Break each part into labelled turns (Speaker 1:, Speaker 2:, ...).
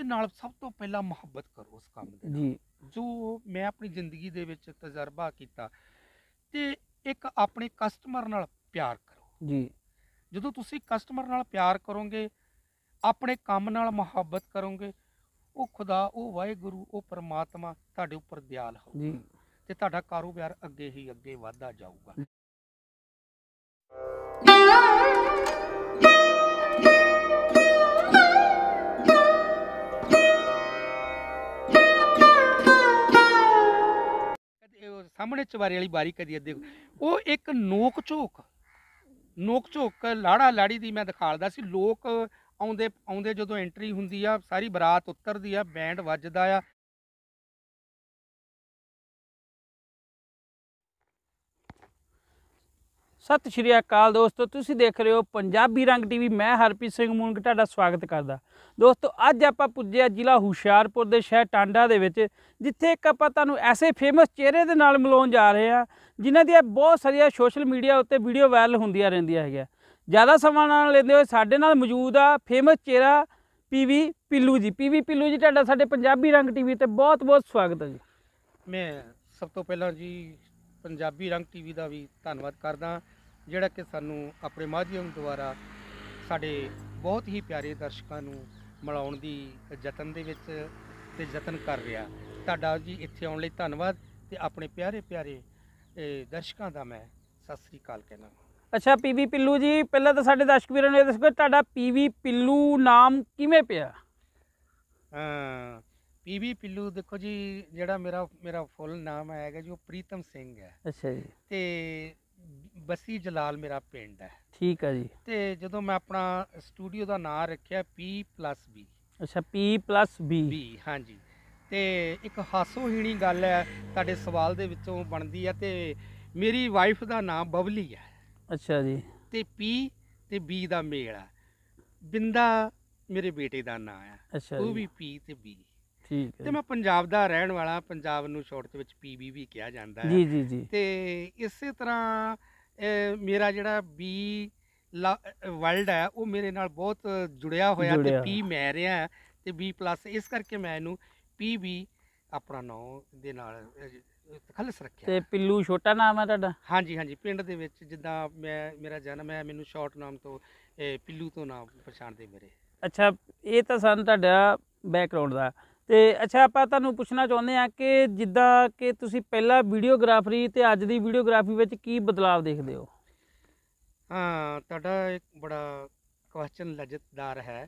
Speaker 1: ਉਹਦੇ ਨਾਲ ਸਭ ਤੋਂ ਪਹਿਲਾਂ ਮੁਹੱਬਤ ਕਰੋ ਉਸ ਕੰਮ ਦੇ ਨਾਲ। ਜੀ ਜੋ ਮੈਂ ਆਪਣੀ ਜ਼ਿੰਦਗੀ ਦੇ ਵਿੱਚ ਤਜਰਬਾ ਕੀਤਾ ਤੇ ਇੱਕ ਆਪਣੇ ਕਸਟਮਰ ਨਾਲ ਪਿਆਰ ਕਰੋ ਜੀ ਜਦੋਂ ਤੁਸੀਂ ਕਸਟਮਰ ਨਾਲ ਪਿਆਰ ਕਰੋਗੇ ਆਪਣੇ ਕੰਮ ਨਾਲ ਮੁਹੱਬਤ ਕਰੋਗੇ ਉਹ ਖੁਦਾ ਉਹ ਵਾਹਿਗੁਰੂ ਉਹ ਪਰਮਾਤਮਾ ਤੁਹਾਡੇ ਉੱਪਰ ਦਿਆਲ ਹੋ ਜੀ ਤੇ ਤੁਹਾਡਾ ਕਾਰੋਬਾਰ ਅੱਗੇ ਹੀ ਅੱਗੇ ਵਧਦਾ ਜਾਊਗਾ ਸਾਹਮਣੇ ਚਵਾਰੇ ਵਾਲੀ ਬਾਰੀ ਕਦੀ ਅੱਦੇ ਉਹ ਇੱਕ ਨੋਕ ਝੋਕ ਨੋਕ ਝੋਕ ਲਾੜਾ ਲਾੜੀ ਦੀ ਮੈਂ ਦਿਖਾਲਦਾ ਸੀ ਲੋਕ ਆਉਂਦੇ ਆਉਂਦੇ ਜਦੋਂ ਐਂਟਰੀ ਹੁੰਦੀ ਆ ਸਾਰੀ ਬਰਾਤ ਉਤਰਦੀ ਆ ਬੈਂਡ ਵੱਜਦਾ ਆ ਸਤਿ ਸ਼੍ਰੀ ਅਕਾਲ ਦੋਸਤੋ ਤੁਸੀਂ
Speaker 2: ਦੇਖ ਰਹੇ ਹੋ ਪੰਜਾਬੀ ਰੰਗ ਟੀਵੀ ਮੈਂ ਹਰਪ੍ਰੀਤ ਸਿੰਘ ਮੂਨਕ ਤੁਹਾਡਾ ਸਵਾਗਤ ਕਰਦਾ ਦੋਸਤੋ ਅੱਜ ਆਪਾਂ ਪੁੱਜੇ ਆ ਜ਼ਿਲ੍ਹਾ ਹੁਸ਼ਿਆਰਪੁਰ ਦੇ ਸ਼ਹਿਰ ਟਾਂਡਾ ਦੇ ਵਿੱਚ ਜਿੱਥੇ ਇੱਕ ਆਪਾਂ ਤੁਹਾਨੂੰ ਐਸੇ ਫੇਮਸ ਚਿਹਰੇ ਦੇ ਨਾਲ ਮਿਲਾਉਣ ਜਾ ਰਹੇ ਆ ਜਿਨ੍ਹਾਂ ਦੀ ਬਹੁਤ ਸਾਰੀਆਂ ਸੋਸ਼ਲ ਮੀਡੀਆ ਉੱਤੇ ਵੀਡੀਓ ਵਾਇਰਲ ਹੁੰਦੀਆਂ ਰਹਿੰਦੀਆਂ ਹੈਗੀਆਂ ਜ਼ਿਆਦਾ ਸਮਾਂ ਨਾਲ ਲੈਂਦੇ ਹੋਏ ਸਾਡੇ ਨਾਲ ਮੌਜੂਦ ਆ ਫੇਮਸ ਚਿਹਰਾ ਪੀਵੀ ਪਿੱਲੂ ਜੀ ਪੀਵੀ ਪਿੱਲੂ ਜੀ ਤੁਹਾਡਾ ਸਾਡੇ ਪੰਜਾਬੀ ਰੰਗ ਟੀਵੀ ਤੇ ਬਹੁਤ ਬਹੁਤ ਸਵਾਗਤ ਹੈ ਜੀ
Speaker 1: ਮੈਂ ਸਭ ਤੋਂ ਪਹਿਲਾਂ ਜੀ ਪੰਜਾਬੀ ਰੰਗ ਟੀਵੀ ਦਾ ਵੀ ਧੰਨਵਾਦ ਕਰਦਾ ਜਿਹੜਾ ਕਿ ਸਾਨੂੰ ਆਪਣੇ ਮਾਧਿਅਮ ਦੁਆਰਾ ਸਾਡੇ ਬਹੁਤ ਹੀ ਪਿਆਰੇ ਦਰਸ਼ਕਾਂ ਨੂੰ ਮਿਲਾਉਣ ਦੀ ਯਤਨ ਦੇ ਵਿੱਚ ਤੇ ਯਤਨ ਕਰ ਰਿਹਾ ਤੁਹਾਡਾ ਜੀ ਇੱਥੇ ਆਉਣ ਲਈ ਧੰਨਵਾਦ ਤੇ ਆਪਣੇ ਪਿਆਰੇ ਪਿਆਰੇ ਦਰਸ਼ਕਾਂ ਦਾ ਮੈਂ ਸਤਿ ਸ੍ਰੀ ਅਕਾਲ ਕਹਿਣਾ
Speaker 2: ਅੱਛਾ ਪੀਵੀ ਪਿੱਲੂ ਜੀ ਪਹਿਲਾਂ ਤਾਂ ਸਾਡੇ ਦਰਸ਼ਕ ਵੀਰਾਂ ਨੂੰ ਇਹ ਦੱਸੋ ਤੁਹਾਡਾ ਪੀਵੀ ਪਿੱਲੂ ਨਾਮ ਕਿਵੇਂ ਪਿਆ
Speaker 1: ਹਾਂ ਪੀਵੀ ਪਿੱਲੂ ਦੇਖੋ ਜੀ ਜਿਹੜਾ ਮੇਰਾ ਮੇਰਾ ਫੁੱਲ ਨਾਮ ਹੈਗਾ ਜੀ ਉਹ ਪ੍ਰੀਤਮ ਸਿੰਘ ਹੈ ਅੱਛਾ ਜੀ ਤੇ ਬਸੀ ਜਲਾਲ ਮੇਰਾ ਪਿੰਡ ਹੈ ਠੀਕ ਹੈ ਜੀ ਤੇ ਜਦੋਂ ਮੈਂ ਆਪਣਾ ਸਟੂਡੀਓ ਦਾ ਨਾਮ ਰੱਖਿਆ ਪੀ ਪਲੱਸ ਬੀ ਅੱਛਾ ਪੀ ਪਲੱਸ ਬੀ ਹਾਂ ਹਾਂਜੀ ਤੇ ਇੱਕ ਹਾਸੋਹੀਣੀ ਗੱਲ ਹੈ ਤੁਹਾਡੇ ਸਵਾਲ ਦੇ ਵਿੱਚੋਂ ਬਣਦੀ ਹੈ ਤੇ ਮੇਰੀ ਵਾਈਫ ਦਾ ਨਾਮ ਬਬਲੀ ਹੈ ਅੱਛਾ ਜੀ ਤੇ ਪੀ ਤੇ ਬੀ ਦਾ ਮੇਲ ਹੈ ਬਿੰਦਾ ਮੇਰੇ ਬੇਟੇ ਦਾ ਨਾਮ ਹੈ ਉਹ ਵੀ ਪੀ ਤੇ ਬੀ ਠੀਕ ਤੇ ਮੈਂ ਪੰਜਾਬ ਦਾ ਰਹਿਣ ਵਾਲਾ ਪੰਜਾਬ ਨੂੰ ਸ਼ੋਰਟ ਵਿੱਚ ਪੀਬੀ ਵੀ ਕਿਹਾ ਜਾਂਦਾ ਹੈ ਜੀ ਜੀ ਜੀ ਤੇ ਇਸੇ ਤਰ੍ਹਾਂ ਮੇਰਾ ਜਿਹੜਾ ਬੀ ਵਰਲਡ ਹੈ ਉਹ ਮੇਰੇ ਨਾਲ ਬਹੁਤ ਜੁੜਿਆ ਹੋਇਆ ਤੇ ਪੀ ਮੈਂ ਰਿਹਾ ਤੇ ਬੀ ਪਲੱਸ ਇਸ ਕਰਕੇ ਮੈਂ ਇਹਨੂੰ ਪੀਬੀ ਆਪਣਾ ਨਾਮ ਦੇ ਨਾਲ ਖਲਸ ਰੱਖਿਆ ਤੇ ਪਿੱਲੂ ਛੋਟਾ ਨਾਮ ਹੈ ਤੁਹਾਡਾ ਹਾਂਜੀ ਹਾਂਜੀ ਪਿੰਡ ਦੇ ਵਿੱਚ ਜਿੱਦਾਂ ਮੈਂ ਮੇਰਾ ਜਨਮ ਹੈ ਮੈਨੂੰ ਸ਼ਾਰਟ ਨਾਮ ਤੋਂ ਪਿੱਲੂ ਤੋਂ ਨਾਮ ਪਛਾਣਦੇ ਮੇਰੇ ਅੱਛਾ ਇਹ ਤਾਂ ਸਾਨੂੰ ਤੁਹਾਡਾ
Speaker 2: ਬੈਕਗ੍ਰਾਉਂਡ ਦਾ ਤੇ ਅੱਛਾ ਆਪਾਂ ਤੁਹਾਨੂੰ ਪੁੱਛਣਾ ਚਾਹੁੰਦੇ ਆ ਕਿ ਜਿੱਦਾਂ ਕਿ ਤੁਸੀਂ ਪਹਿਲਾਂ
Speaker 1: ਵੀਡੀਓਗ੍ਰਾਫਰੀ ਤੇ ਅੱਜ ਦੀ ਵੀਡੀਓਗ੍ਰਾਫੀ ਵਿੱਚ ਕੀ ਬਦਲਾਅ ਦੇਖਦੇ ਹੋ ਹਾਂ ਤੁਹਾਡਾ ਇੱਕ ਬੜਾ ਕੁਐਸਚਨ ਲਜਤਦਾਰ ਹੈ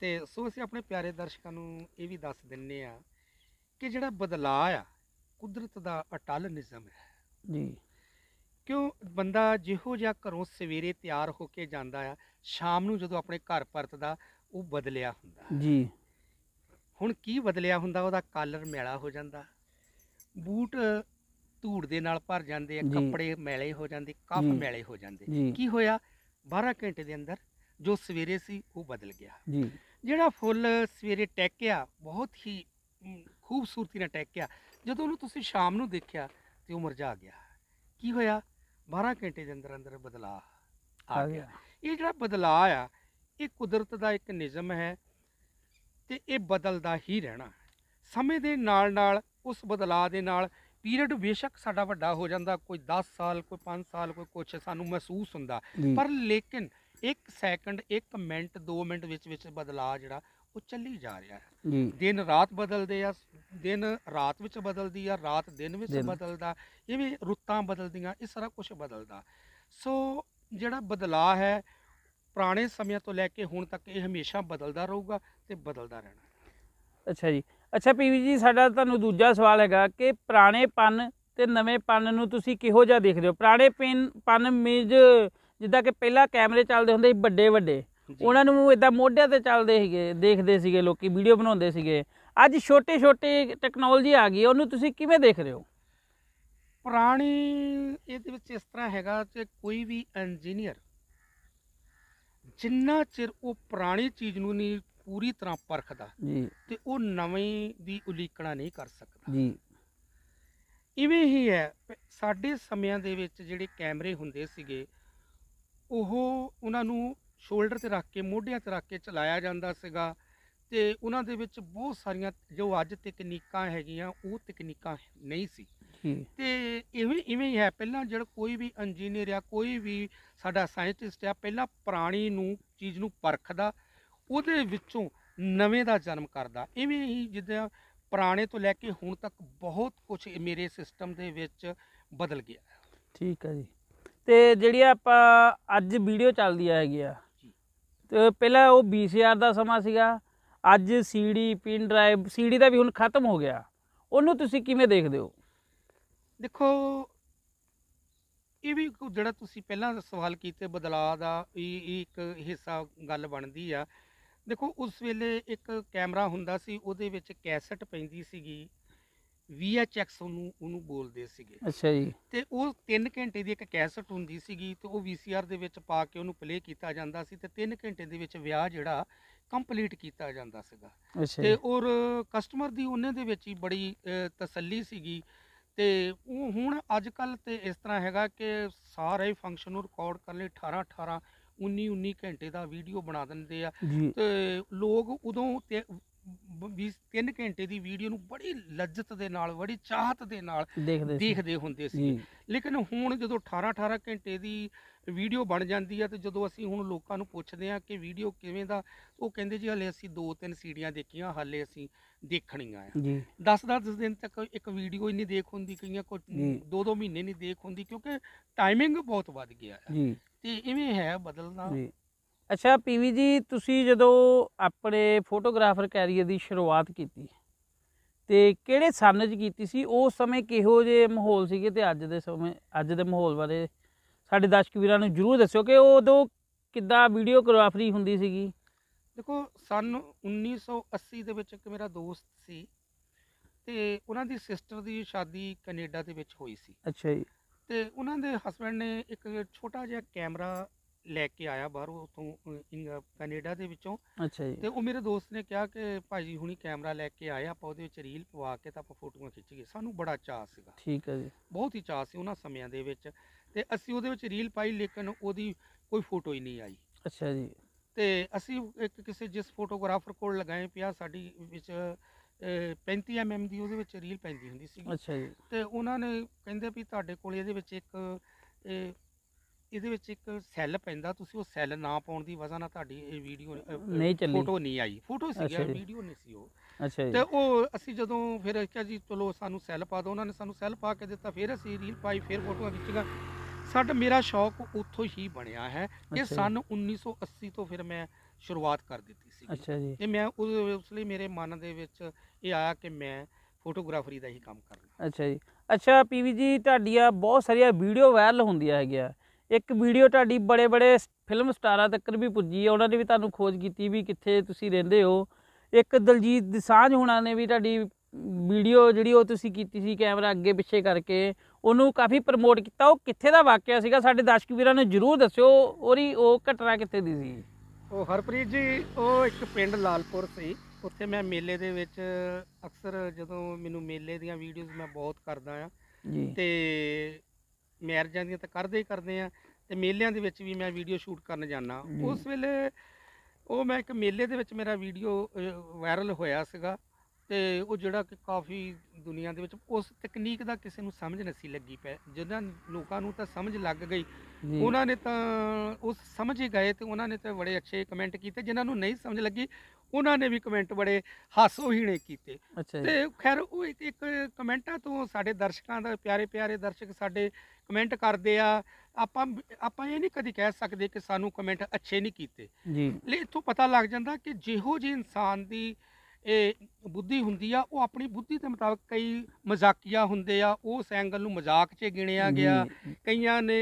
Speaker 1: ਤੇ ਸੋ ਅਸੀਂ ਆਪਣੇ ਪਿਆਰੇ ਦਰਸ਼ਕਾਂ ਨੂੰ ਇਹ ਵੀ ਦੱਸ ਦਿੰਨੇ ਆ ਕਿ ਜਿਹੜਾ ਬਦਲਾਅ ਆ ਕੁਦਰਤ ਦਾ ਅਟਲ ਨਿਜ਼ਮ ਹੈ ਜੀ ਕਿਉਂ ਬੰਦਾ ਜਿਹੋ ਜਿਹਾ ਘਰੋਂ ਸਵੇਰੇ ਤਿਆਰ ਹੋ ਕੇ ਜਾਂਦਾ ਆ ਸ਼ਾਮ ਨੂੰ ਜਦੋਂ ਆਪਣੇ ਘਰ ਪਰਤਦਾ ਉਹ ਬਦਲਿਆ
Speaker 2: ਹੁੰਦਾ ਜੀ
Speaker 1: ਹੁਣ ਕੀ ਬਦਲਿਆ ਹੁੰਦਾ ਉਹਦਾ ਕਾਲਰ ਮੈਲਾ ਹੋ ਜਾਂਦਾ ਬੂਟ ਧੂੜ ਦੇ ਨਾਲ ਭਰ ਜਾਂਦੇ ਆ ਕੱਪੜੇ ਮੈਲੇ ਹੋ ਜਾਂਦੇ ਕੱਪ ਮੈਲੇ ਹੋ ਜਾਂਦੇ ਕੀ ਹੋਇਆ 12 ਘੰਟੇ ਦੇ ਅੰਦਰ ਜੋ ਸਵੇਰੇ ਸੀ ਉਹ ਬਦਲ ਗਿਆ ਜੀ ਜਿਹੜਾ ਫੁੱਲ ਸਵੇਰੇ ਟੈਕਿਆ ਬਹੁਤ ਹੀ ਖੂਬਸੂਰਤੀ ਨਾਲ ਟੈਕਿਆ ਜਦੋਂ ਉਹਨੂੰ ਤੁਸੀਂ ਸ਼ਾਮ ਨੂੰ ਦੇਖਿਆ ਤੇ ਉਹ ਮੁਰਝਾ ਗਿਆ ਕੀ ਹੋਇਆ 12 ਘੰਟੇ ਦੇ ਅੰਦਰ ਅੰਦਰ ਬਦਲਾ ਆ ਗਿਆ ਇਹ ਜਿਹੜਾ ਬਦਲਾ ਆ ਇਹ ਕੁਦਰਤ ਦਾ ਇੱਕ ਨਿਯਮ ਹੈ ਤੇ ਇਹ ਬਦਲਦਾ ਹੀ ਰਹਿਣਾ ਹੈ ਸਮੇਂ ਦੇ ਨਾਲ ਨਾਲ ਉਸ ਬਦਲਾਅ ਦੇ ਨਾਲ ਪੀਰੀਅਡ ਬੇਸ਼ੱਕ ਸਾਡਾ ਵੱਡਾ ਹੋ ਜਾਂਦਾ ਕੋਈ 10 ਸਾਲ ਕੋਈ 5 ਸਾਲ ਕੋਈ ਕੁਛ ਸਾਨੂੰ ਮਹਿਸੂਸ ਹੁੰਦਾ ਪਰ ਲੇਕਿਨ 1 ਸੈਕਿੰਡ 1 ਮਿੰਟ 2 ਮਿੰਟ ਵਿੱਚ ਵਿੱਚ ਬਦਲਾਅ ਜਿਹੜਾ ਉਹ ਚੱਲੀ ਜਾ ਰਿਹਾ ਹੈ ਦਿਨ ਰਾਤ ਬਦਲਦੇ ਆ ਦਿਨ ਰਾਤ ਵਿੱਚ ਬਦਲਦੀ ਆ ਰਾਤ ਦਿਨ ਵਿੱਚ ਬਦਲਦਾ ਇਹ ਵੀ ਰੁੱਤਾਂ ਬਦਲਦੀਆਂ ਇਹ ਸਾਰਾ ਕੁਝ ਬਦਲਦਾ ਸੋ ਜਿਹੜਾ ਬਦਲਾਅ ਹੈ ਪੁਰਾਣੇ ਸਮਿਆਂ ਤੋਂ ਲੈ ਕੇ ਹੁਣ ਤੱਕ ਇਹ ਹਮੇਸ਼ਾ ਬਦਲਦਾ ਰਹੂਗਾ ਤੇ ਬਦਲਦਾ ਰਹਿਣਾ
Speaker 2: ਅੱਛਾ ਜੀ ਅੱਛਾ ਪੀਵੀ ਜੀ ਸਾਡਾ ਤੁਹਾਨੂੰ ਦੂਜਾ ਸਵਾਲ ਹੈਗਾ ਕਿ
Speaker 1: ਪੁਰਾਣੇ ਪੰਨ ਤੇ
Speaker 2: ਨਵੇਂ ਪੰਨ ਨੂੰ ਤੁਸੀਂ ਕਿਹੋ ਜਿਹਾ ਦੇਖਦੇ ਹੋ ਪੁਰਾਣੇ ਪੰਨ ਪੰਨ ਮੀਜ ਜਿੱਦਾਂ ਕਿ ਪਹਿਲਾਂ ਕੈਮਰੇ ਚੱਲਦੇ ਹੁੰਦੇ ਸੀ ਵੱਡੇ ਵੱਡੇ ਉਹਨਾਂ ਨੂੰ ਇਦਾਂ ਮੋਢਿਆਂ ਤੇ ਚੱਲਦੇ ਸੀਗੇ ਦੇਖਦੇ ਸੀਗੇ ਲੋਕੀ ਵੀਡੀਓ ਬਣਾਉਂਦੇ ਸੀਗੇ ਅੱਜ ਛੋਟੇ ਛੋਟੇ ਟੈਕਨੋਲੋਜੀ ਆ ਗਈ ਉਹਨੂੰ ਤੁਸੀਂ ਕਿਵੇਂ ਦੇਖ ਰਹੇ ਹੋ
Speaker 1: ਪੁਰਾਣੀ ਇਹਦੇ ਵਿੱਚ ਇਸ ਤਰ੍ਹਾਂ ਹੈਗਾ ਕਿ ਕੋਈ ਵੀ ਇੰਜੀਨੀਅਰ ਜਿੰਨਾ ਚਿਰ ਉਹ ਪੁਰਾਣੀ ਚੀਜ਼ ਨੂੰ ਨਹੀਂ ਪੂਰੀ ਤਰ੍ਹਾਂ ਪਰਖਦਾ ਜੀ ਤੇ ਉਹ ਨਵੇਂ ਦੀ ਉਲੀਕਣਾ ਨਹੀਂ ਕਰ ਸਕਦਾ ਜੀ ਇਵੇਂ ਹੀ ਹੈ ਸਾਡੇ ਸਮਿਆਂ ਦੇ ਵਿੱਚ ਜਿਹੜੇ ਕੈਮਰੇ ਹੁੰਦੇ ਸੀਗੇ ਉਹ ਉਹਨਾਂ ਨੂੰ ਸ਼ੋਲਡਰ ਤੇ ਰੱਖ ਕੇ ਮੋਢਿਆਂ ਤੇ ਰੱਖ ਕੇ ਚਲਾਇਆ ਜਾਂਦਾ ਸੀਗਾ ਤੇ ਉਹਨਾਂ ਦੇ ਵਿੱਚ ਬਹੁਤ ਸਾਰੀਆਂ ਜੋ ਅੱਜ ਤਕਨੀਕਾਂ ਹੈਗੀਆਂ ਉਹ ਤਕਨੀਕਾਂ ਨਹੀਂ ਸੀ ਤੇ ਇਵੇਂ ਇਵੇਂ ਹੀ ਹੈ ਪਹਿਲਾਂ ਜਿਹੜਾ ਕੋਈ ਵੀ ਇੰਜੀਨੀਅਰ ਆ ਕੋਈ ਵੀ ਸਾਡਾ ਸਾਇੰਟਿਸਟ ਆ ਪਹਿਲਾਂ ਪ੍ਰਾਣੀ ਨੂੰ ਚੀਜ਼ ਨੂੰ ਪਰਖਦਾ ਉਹਦੇ ਵਿੱਚੋਂ ਨਵੇਂ ਦਾ ਜਨਮ ਕਰਦਾ ਇਵੇਂ ਹੀ ਜਿੱਦਾਂ ਪੁਰਾਣੇ ਤੋਂ ਲੈ ਕੇ ਹੁਣ ਤੱਕ ਬਹੁਤ ਕੁਝ ਮੇਰੇ ਸਿਸਟਮ ਦੇ ਵਿੱਚ ਬਦਲ ਗਿਆ ਠੀਕ ਹੈ ਜੀ ਤੇ ਜਿਹੜੀ ਆਪਾਂ ਅੱਜ ਵੀਡੀਓ
Speaker 2: ਚੱਲਦੀ ਹੈਗੀ ਆ ਤੇ ਪਹਿਲਾਂ ਉਹ ਵੀਸੀਆਰ ਦਾ ਸਮਾਂ ਸੀਗਾ ਅੱਜ ਸੀਡੀ ਪਿਨ ਡਰਾਈਵ ਸੀਡੀ ਦਾ ਵੀ ਹੁਣ ਖਤਮ ਹੋ ਗਿਆ ਉਹਨੂੰ ਤੁਸੀਂ ਕਿਵੇਂ ਦੇਖਦੇ ਹੋ
Speaker 1: ਦੇਖੋ ਇਹ ਵੀ ਜਿਹੜਾ ਤੁਸੀਂ ਪਹਿਲਾਂ ਸਵਾਲ ਕੀਤੇ ਬਦਲਾਅ ਦਾ ਇਹ ਇੱਕ ਹਿੱਸਾ ਗੱਲ ਬਣਦੀ ਆ ਦੇਖੋ ਉਸ ਵੇਲੇ ਇੱਕ ਕੈਮਰਾ ਹੁੰਦਾ ਸੀ ਉਹਦੇ ਵਿੱਚ ਕੈਸਟ ਪੈਂਦੀ ਸੀਗੀ VHX ਨੂੰ ਉਹਨੂੰ ਬੋਲਦੇ ਸੀਗੇ ਅੱਛਾ ਜੀ ਤੇ ਉਹ 3 ਘੰਟੇ ਦੀ ਇੱਕ ਕੈਸਟ ਹੁੰਦੀ ਸੀਗੀ ਤੇ ਉਹ VCR ਦੇ ਵਿੱਚ ਪਾ ਕੇ ਉਹਨੂੰ ਪਲੇ ਕੀਤਾ ਜਾਂਦਾ ਸੀ ਤੇ 3 ਘੰਟੇ ਦੇ ਵਿੱਚ ਵਿਆਹ ਜਿਹੜਾ ਕੰਪਲੀਟ ਕੀਤਾ ਜਾਂਦਾ ਸੀਗਾ ਤੇ ਔਰ ਕਸਟਮਰ ਦੀ ਉਹਨੇ ਦੇ ਵਿੱਚ ਹੀ ਬੜੀ ਤਸੱਲੀ ਸੀਗੀ ਤੇ ਉਹ ਹੁਣ ਅੱਜ ਕੱਲ ਤੇ ਇਸ ਤਰ੍ਹਾਂ ਹੈਗਾ ਕਿ ਸਾਰੇ ਫੰਕਸ਼ਨ ਨੂੰ ਰਿਕਾਰਡ ਕਰਨ ਲਈ 18 18 19 19 ਘੰਟੇ ਦਾ ਵੀਡੀਓ ਬਣਾ ਦਿੰਦੇ ਆ ਤੇ ਲੋਕ ਉਦੋਂ ਤੇ 3 ਘੰਟੇ ਦੀ ਵੀਡੀਓ ਨੂੰ ਬੜੀ ਲੱਜਤ ਦੇ ਨਾਲ ਬੜੀ ਚਾਹਤ ਦੇ ਨਾਲ ਦੇਖਦੇ ਹੁੰਦੇ ਸੀ ਲੇਕਿਨ ਹੁਣ ਜਦੋਂ 18 18 ਘੰਟੇ ਦੀ ਵੀਡੀਓ ਬਣ ਜਾਂਦੀ ਹੈ ਤੇ ਜਦੋਂ ਅਸੀਂ ਹੁਣ ਲੋਕਾਂ ਨੂੰ ਪੁੱਛਦੇ ਹਾਂ ਕਿ ਵੀਡੀਓ ਕਿਵੇਂ ਦਾ ਉਹ ਕਹਿੰਦੇ ਜੀ ਹਲੇ ਅਸੀਂ ਦੋ ਤਿੰਨ ਸੀੜੀਆਂ ਦੇਖੀਆਂ ਹਲੇ ਅਸੀਂ ਦੇਖਣੀਆਂ ਆ ਜੀ 10-10 ਦਿਨ ਤੱਕ ਇੱਕ ਵੀਡੀਓ ਹੀ ਨਹੀਂ ਦੇਖ ਹੁੰਦੀ ਕਈਆਂ ਕੋ 2 2-2 ਮਹੀਨੇ ਨਹੀਂ ਦੇਖ ਹੁੰਦੀ ਕਿਉਂਕਿ ਟਾਈਮਿੰਗ ਬਹੁਤ ਵੱਧ ਗਿਆ ਹੈ ਜੀ ਤੇ ਇਵੇਂ ਹੈ
Speaker 2: ਬਦਲਣਾ ਜੀ ਅੱਛਾ ਪੀਵੀ ਜੀ ਤੁਸੀਂ ਜਦੋਂ ਆਪਣੇ ਫੋਟੋਗ੍ਰਾਫਰ ਕੈਰੀਅਰ ਦੀ ਸ਼ੁਰੂਆਤ ਕੀਤੀ ਤੇ ਕਿਹੜੇ ਸਾਲ 'ਚ ਕੀਤੀ ਸੀ ਉਸ ਸਮੇਂ ਕਿਹੋ ਜਿਹੇ ਮਾਹੌਲ ਸੀਗੇ ਤੇ ਅੱਜ ਦੇ ਸਮੇਂ ਅੱਜ ਦੇ ਮਾਹੌਲ ਬਾਰੇ ਸਾਡੇ ਦਰਸ਼ਕ ਵੀਰਾਂ ਨੂੰ ਜਰੂਰ ਦੱਸਿਓ ਕਿ ਉਦੋਂ ਕਿੱਦਾਂ ਗ੍ਰਾਫਰੀ ਹੁੰਦੀ ਸੀਗੀ
Speaker 1: ਦੇਖੋ ਸਨ 1980 ਦੇ ਵਿੱਚ ਇੱਕ ਮੇਰਾ ਦੋਸਤ ਸੀ ਤੇ ਉਹਨਾਂ ਦੀ ਸਿਸਟਰ ਦੀ ਸ਼ਾਦੀ ਕੈਨੇਡਾ ਦੇ ਵਿੱਚ ਹੋਈ ਸੀ ਅੱਛਾ ਜੀ ਤੇ ਉਹਨਾਂ ਦੇ ਹਸਬੰਡ ਨੇ ਇੱਕ ਛੋਟਾ ਜਿਹਾ ਕੈਮਰਾ ਲੈ ਕੇ ਆਇਆ ਬਾਹਰੋਂ ਉਥੋਂ ਕੈਨੇਡਾ ਦੇ ਵਿੱਚੋਂ ਅੱਛਾ ਜੀ ਤੇ ਉਹ ਮੇਰੇ ਦੋਸਤ ਨੇ ਕਿਹਾ ਕਿ ਭਾਜੀ ਹੁਣੀ ਕੈਮਰਾ ਲੈ ਕੇ ਆਏ ਆਪਾਂ ਉਹਦੇ ਵਿੱਚ ਰੀਲ ਪਵਾ ਕੇ ਤਾਂ ਆਪਾਂ ਫੋਟੋਆਂ ਖਿੱਚੀਏ ਸਾਨੂੰ ਬੜਾ ਚਾਅ ਸੀਗਾ ਠੀਕ ਹੈ ਜੀ ਬਹੁਤ ਹੀ ਚਾਅ ਸੀ ਉਹਨਾਂ ਸਮਿਆਂ ਦੇ ਵਿੱਚ ਤੇ ਅਸੀਂ ਉਹਦੇ ਵਿੱਚ ਰੀਲ ਪਾਈ ਲੇਕਿਨ ਉਹਦੀ ਕੋਈ ਫੋਟੋ ਹੀ ਨਹੀਂ ਆਈ ਅੱਛਾ ਜੀ ਤੇ ਅਸੀਂ ਇੱਕ ਕਿਸੇ ਜਿਸ ਫੋਟੋਗ੍ਰਾਫਰ ਕੋਲ ਲਗਾਏ ਪਿਆ ਸਾਡੀ ਵਿੱਚ 35 ਐਮਐਮ ਦੀ ਉਹਦੇ ਵਿੱਚ ਰੀਲ ਪੈਂਦੀ ਹੁੰਦੀ ਸੀ ਅੱਛਾ ਜੀ ਤੇ ਉਹਨਾਂ ਨੇ ਕਹਿੰਦੇ ਵੀ ਤੁਹਾਡੇ ਕੋਲ ਇਹਦੇ ਵਿੱਚ ਇੱਕ ਇਹਦੇ ਵਿੱਚ ਇੱਕ ਸੈੱਲ ਪੈਂਦਾ ਤੁਸੀਂ ਉਹ ਸੈੱਲ ਨਾ ਪਾਉਣ ਦੀ ਵਜ੍ਹਾ ਨਾਲ ਤੁਹਾਡੀ ਇਹ ਵੀਡੀਓ ਨਹੀਂ ਚੱਲੀ। ਫੋਟੋ ਨਹੀਂ ਆਈ ਫੋਟੋ ਸੀ ਯਾਰ ਵੀਡੀਓ ਨਹੀਂ ਸੀ ਉਹ ਅੱਛਾ ਜੀ ਤੇ ਉਹ ਅਸੀਂ ਜਦੋਂ ਫਿਰ ਕਿਹਾ ਜੀ ਚਲੋ ਸਾਨੂੰ ਸੈੱਲ ਪਾ ਦਿਓ ਉਹਨਾਂ ਨੇ ਸਾਨੂੰ ਸੈੱਲ ਪਾ ਕੇ ਦਿੱਤਾ ਫਿਰ ਅਸੀਂ ਰੀਲ ਪਾਈ ਫਿਰ ਫੋਟੋਆਂ ਖਿੱਚੀਆਂ ਸਾਡਾ ਮੇਰਾ ਸ਼ੌਕ ਉੱਥੋਂ ਹੀ ਬਣਿਆ ਹੈ ਇਹ ਸਨ 1980 ਤੋਂ ਫਿਰ ਮੈਂ ਸ਼ੁਰੂਆਤ ਕਰ ਦਿੱਤੀ ਸੀ ਅੱਛਾ ਜੀ ਇਹ ਮੈਂ ਉਸ ਲਈ ਮੇਰੇ ਮਨ ਦੇ ਵਿੱਚ ਇਹ ਆਇਆ ਕਿ ਮੈਂ ਫੋਟੋਗ੍ਰਾਫਰੀ ਦਾ ਹੀ ਕੰਮ
Speaker 2: ਰਿਹਾ ਅੱਛਾ ਜੀ ਅੱਛਾ ਪੀਵੀ ਜੀ ਤੁਹਾਡੀਆਂ ਬਹੁਤ ਸਾਰੀਆਂ ਵੀਡੀਓ ਵਾਇਰਲ ਹੁੰਦੀਆਂ ਹੈਗੀਆਂ ਇੱਕ ਵੀਡੀਓ ਤੁਹਾਡੀ ਬੜੇ ਬੜੇ ਫਿਲਮ ਸਟਾਰਾਂ ਤੱਕ ਵੀ ਪੁੱਜੀ ਹੈ ਉਹਨਾਂ ਨੇ ਵੀ ਤੁਹਾਨੂੰ ਖੋਜ ਕੀਤੀ ਵੀ ਕਿੱਥੇ ਤੁਸੀਂ ਰਹਿੰਦੇ ਹੋ ਇੱਕ ਦਲਜੀਤ ਦਸਾਂਝ ਹੋਣਾ ਨੇ ਵੀ ਤੁਹਾਡੀ ਵੀਡੀਓ ਜਿਹੜੀ ਉਹ ਤੁਸੀਂ ਕੀਤੀ ਸੀ ਕੈਮਰਾ ਅੱਗੇ ਪਿੱਛੇ ਕਰਕੇ ਉਹਨੂੰ ਕਾਫੀ ਪ੍ਰਮੋਟ ਕੀਤਾ ਉਹ ਕਿੱਥੇ ਦਾ ਵਾਕਿਆ ਸੀਗਾ ਸਾਡੇ ਦਰਸ਼ਕ ਵੀਰਾਂ ਨੂੰ ਜਰੂਰ ਦੱਸਿਓ ਉਹਰੀ ਉਹ ਘਟਨਾ ਕਿੱਥੇ ਦੀ ਸੀ
Speaker 1: ਉਹ ਹਰਪ੍ਰੀਤ ਜੀ ਉਹ ਇੱਕ ਪਿੰਡ ਲਾਲਪੁਰ ਸੀ ਉੱਥੇ ਮੈਂ ਮੇਲੇ ਦੇ ਵਿੱਚ ਅਕਸਰ ਜਦੋਂ ਮੈਨੂੰ ਮੇਲੇ ਦੀਆਂ ਵੀਡੀਓਜ਼ ਮੈਂ ਬਹੁਤ ਕਰਦਾ ਆ ਜੀ ਤੇ ਮੈਰਿਜਾਂ ਦੀਆਂ ਤਾਂ ਕਰਦੇ ਹੀ ਕਰਦੇ ਆ ਤੇ ਮੇਲਿਆਂ ਦੇ ਵਿੱਚ ਵੀ ਮੈਂ ਵੀਡੀਓ ਸ਼ੂਟ ਕਰਨ ਜਾਣਾ ਉਸ ਵੇਲੇ ਉਹ ਮੈਂ ਇੱਕ ਮੇਲੇ ਦੇ ਵਿੱਚ ਮੇਰਾ ਵੀਡੀਓ ਵਾਇਰਲ ਹੋਇਆ ਸੀਗਾ ਤੇ ਉਹ ਜਿਹੜਾ ਕਿ ਕਾਫੀ ਦੁਨੀਆ ਦੇ ਵਿੱਚ ਉਸ ਤਕਨੀਕ ਦਾ ਕਿਸੇ ਨੂੰ ਸਮਝ ਨਹੀਂ ਲੱਗੀ ਪੈ ਜਿਹਨਾਂ ਲੋਕਾਂ ਨੂੰ ਤਾਂ ਸਮਝ ਲੱਗ ਗਈ ਉਹਨਾਂ ਨੇ ਤਾਂ ਉਸ ਸਮਝ ਹੀ ਗਏ ਤੇ ਉਹਨਾਂ ਨੇ ਤਾਂ ਬੜੇ ਅੱਛੇ ਕਮੈਂਟ ਕੀਤੇ ਜਿਨ੍ਹਾਂ ਨੂੰ ਨਹੀਂ ਸਮਝ ਲੱਗੀ ਉਹਨਾਂ ਨੇ ਵੀ ਕਮੈਂਟ ਬੜੇ ਹਾਸੋਹੀਣੇ ਕੀਤੇ ਤੇ ਖੈਰ ਉਹ ਇੱਕ ਕਮੈਂਟਾਂ ਤੋਂ ਸਾਡੇ ਦਰਸ਼ਕਾਂ ਦਾ ਪਿਆਰੇ ਪਿਆਰੇ ਦਰਸ਼ਕ ਸਾਡੇ ਕਮੈਂਟ ਕਰਦੇ ਆ ਆਪਾਂ ਆਪਾਂ ਇਹ ਨਹੀਂ ਕਦੀ ਕਹਿ ਸਕਦੇ ਕਿ ਸਾਨੂੰ ਕਮੈਂਟ ਅੱਛੇ ਨਹੀਂ ਕੀਤੇ ਜੀ ਲੈ ਇਥੋਂ ਪਤਾ ਲੱਗ ਜਾਂਦਾ ਕਿ ਜਿਹੋ ਜਿਹੇ ਇਨਸਾਨ ਦੀ ਇਹ ਬੁੱਧੀ ਹੁੰਦੀ ਆ ਉਹ ਆਪਣੀ ਬੁੱਧੀ ਦੇ ਮੁਤਾਬਕ ਕਈ ਮਜ਼ਾਕੀਆ ਹੁੰਦੇ ਆ ਉਹ ਸੈਂਗਲ ਨੂੰ ਮਜ਼ਾਕ 'ਚ ਗਿਣਿਆ ਗਿਆ ਕਈਆਂ ਨੇ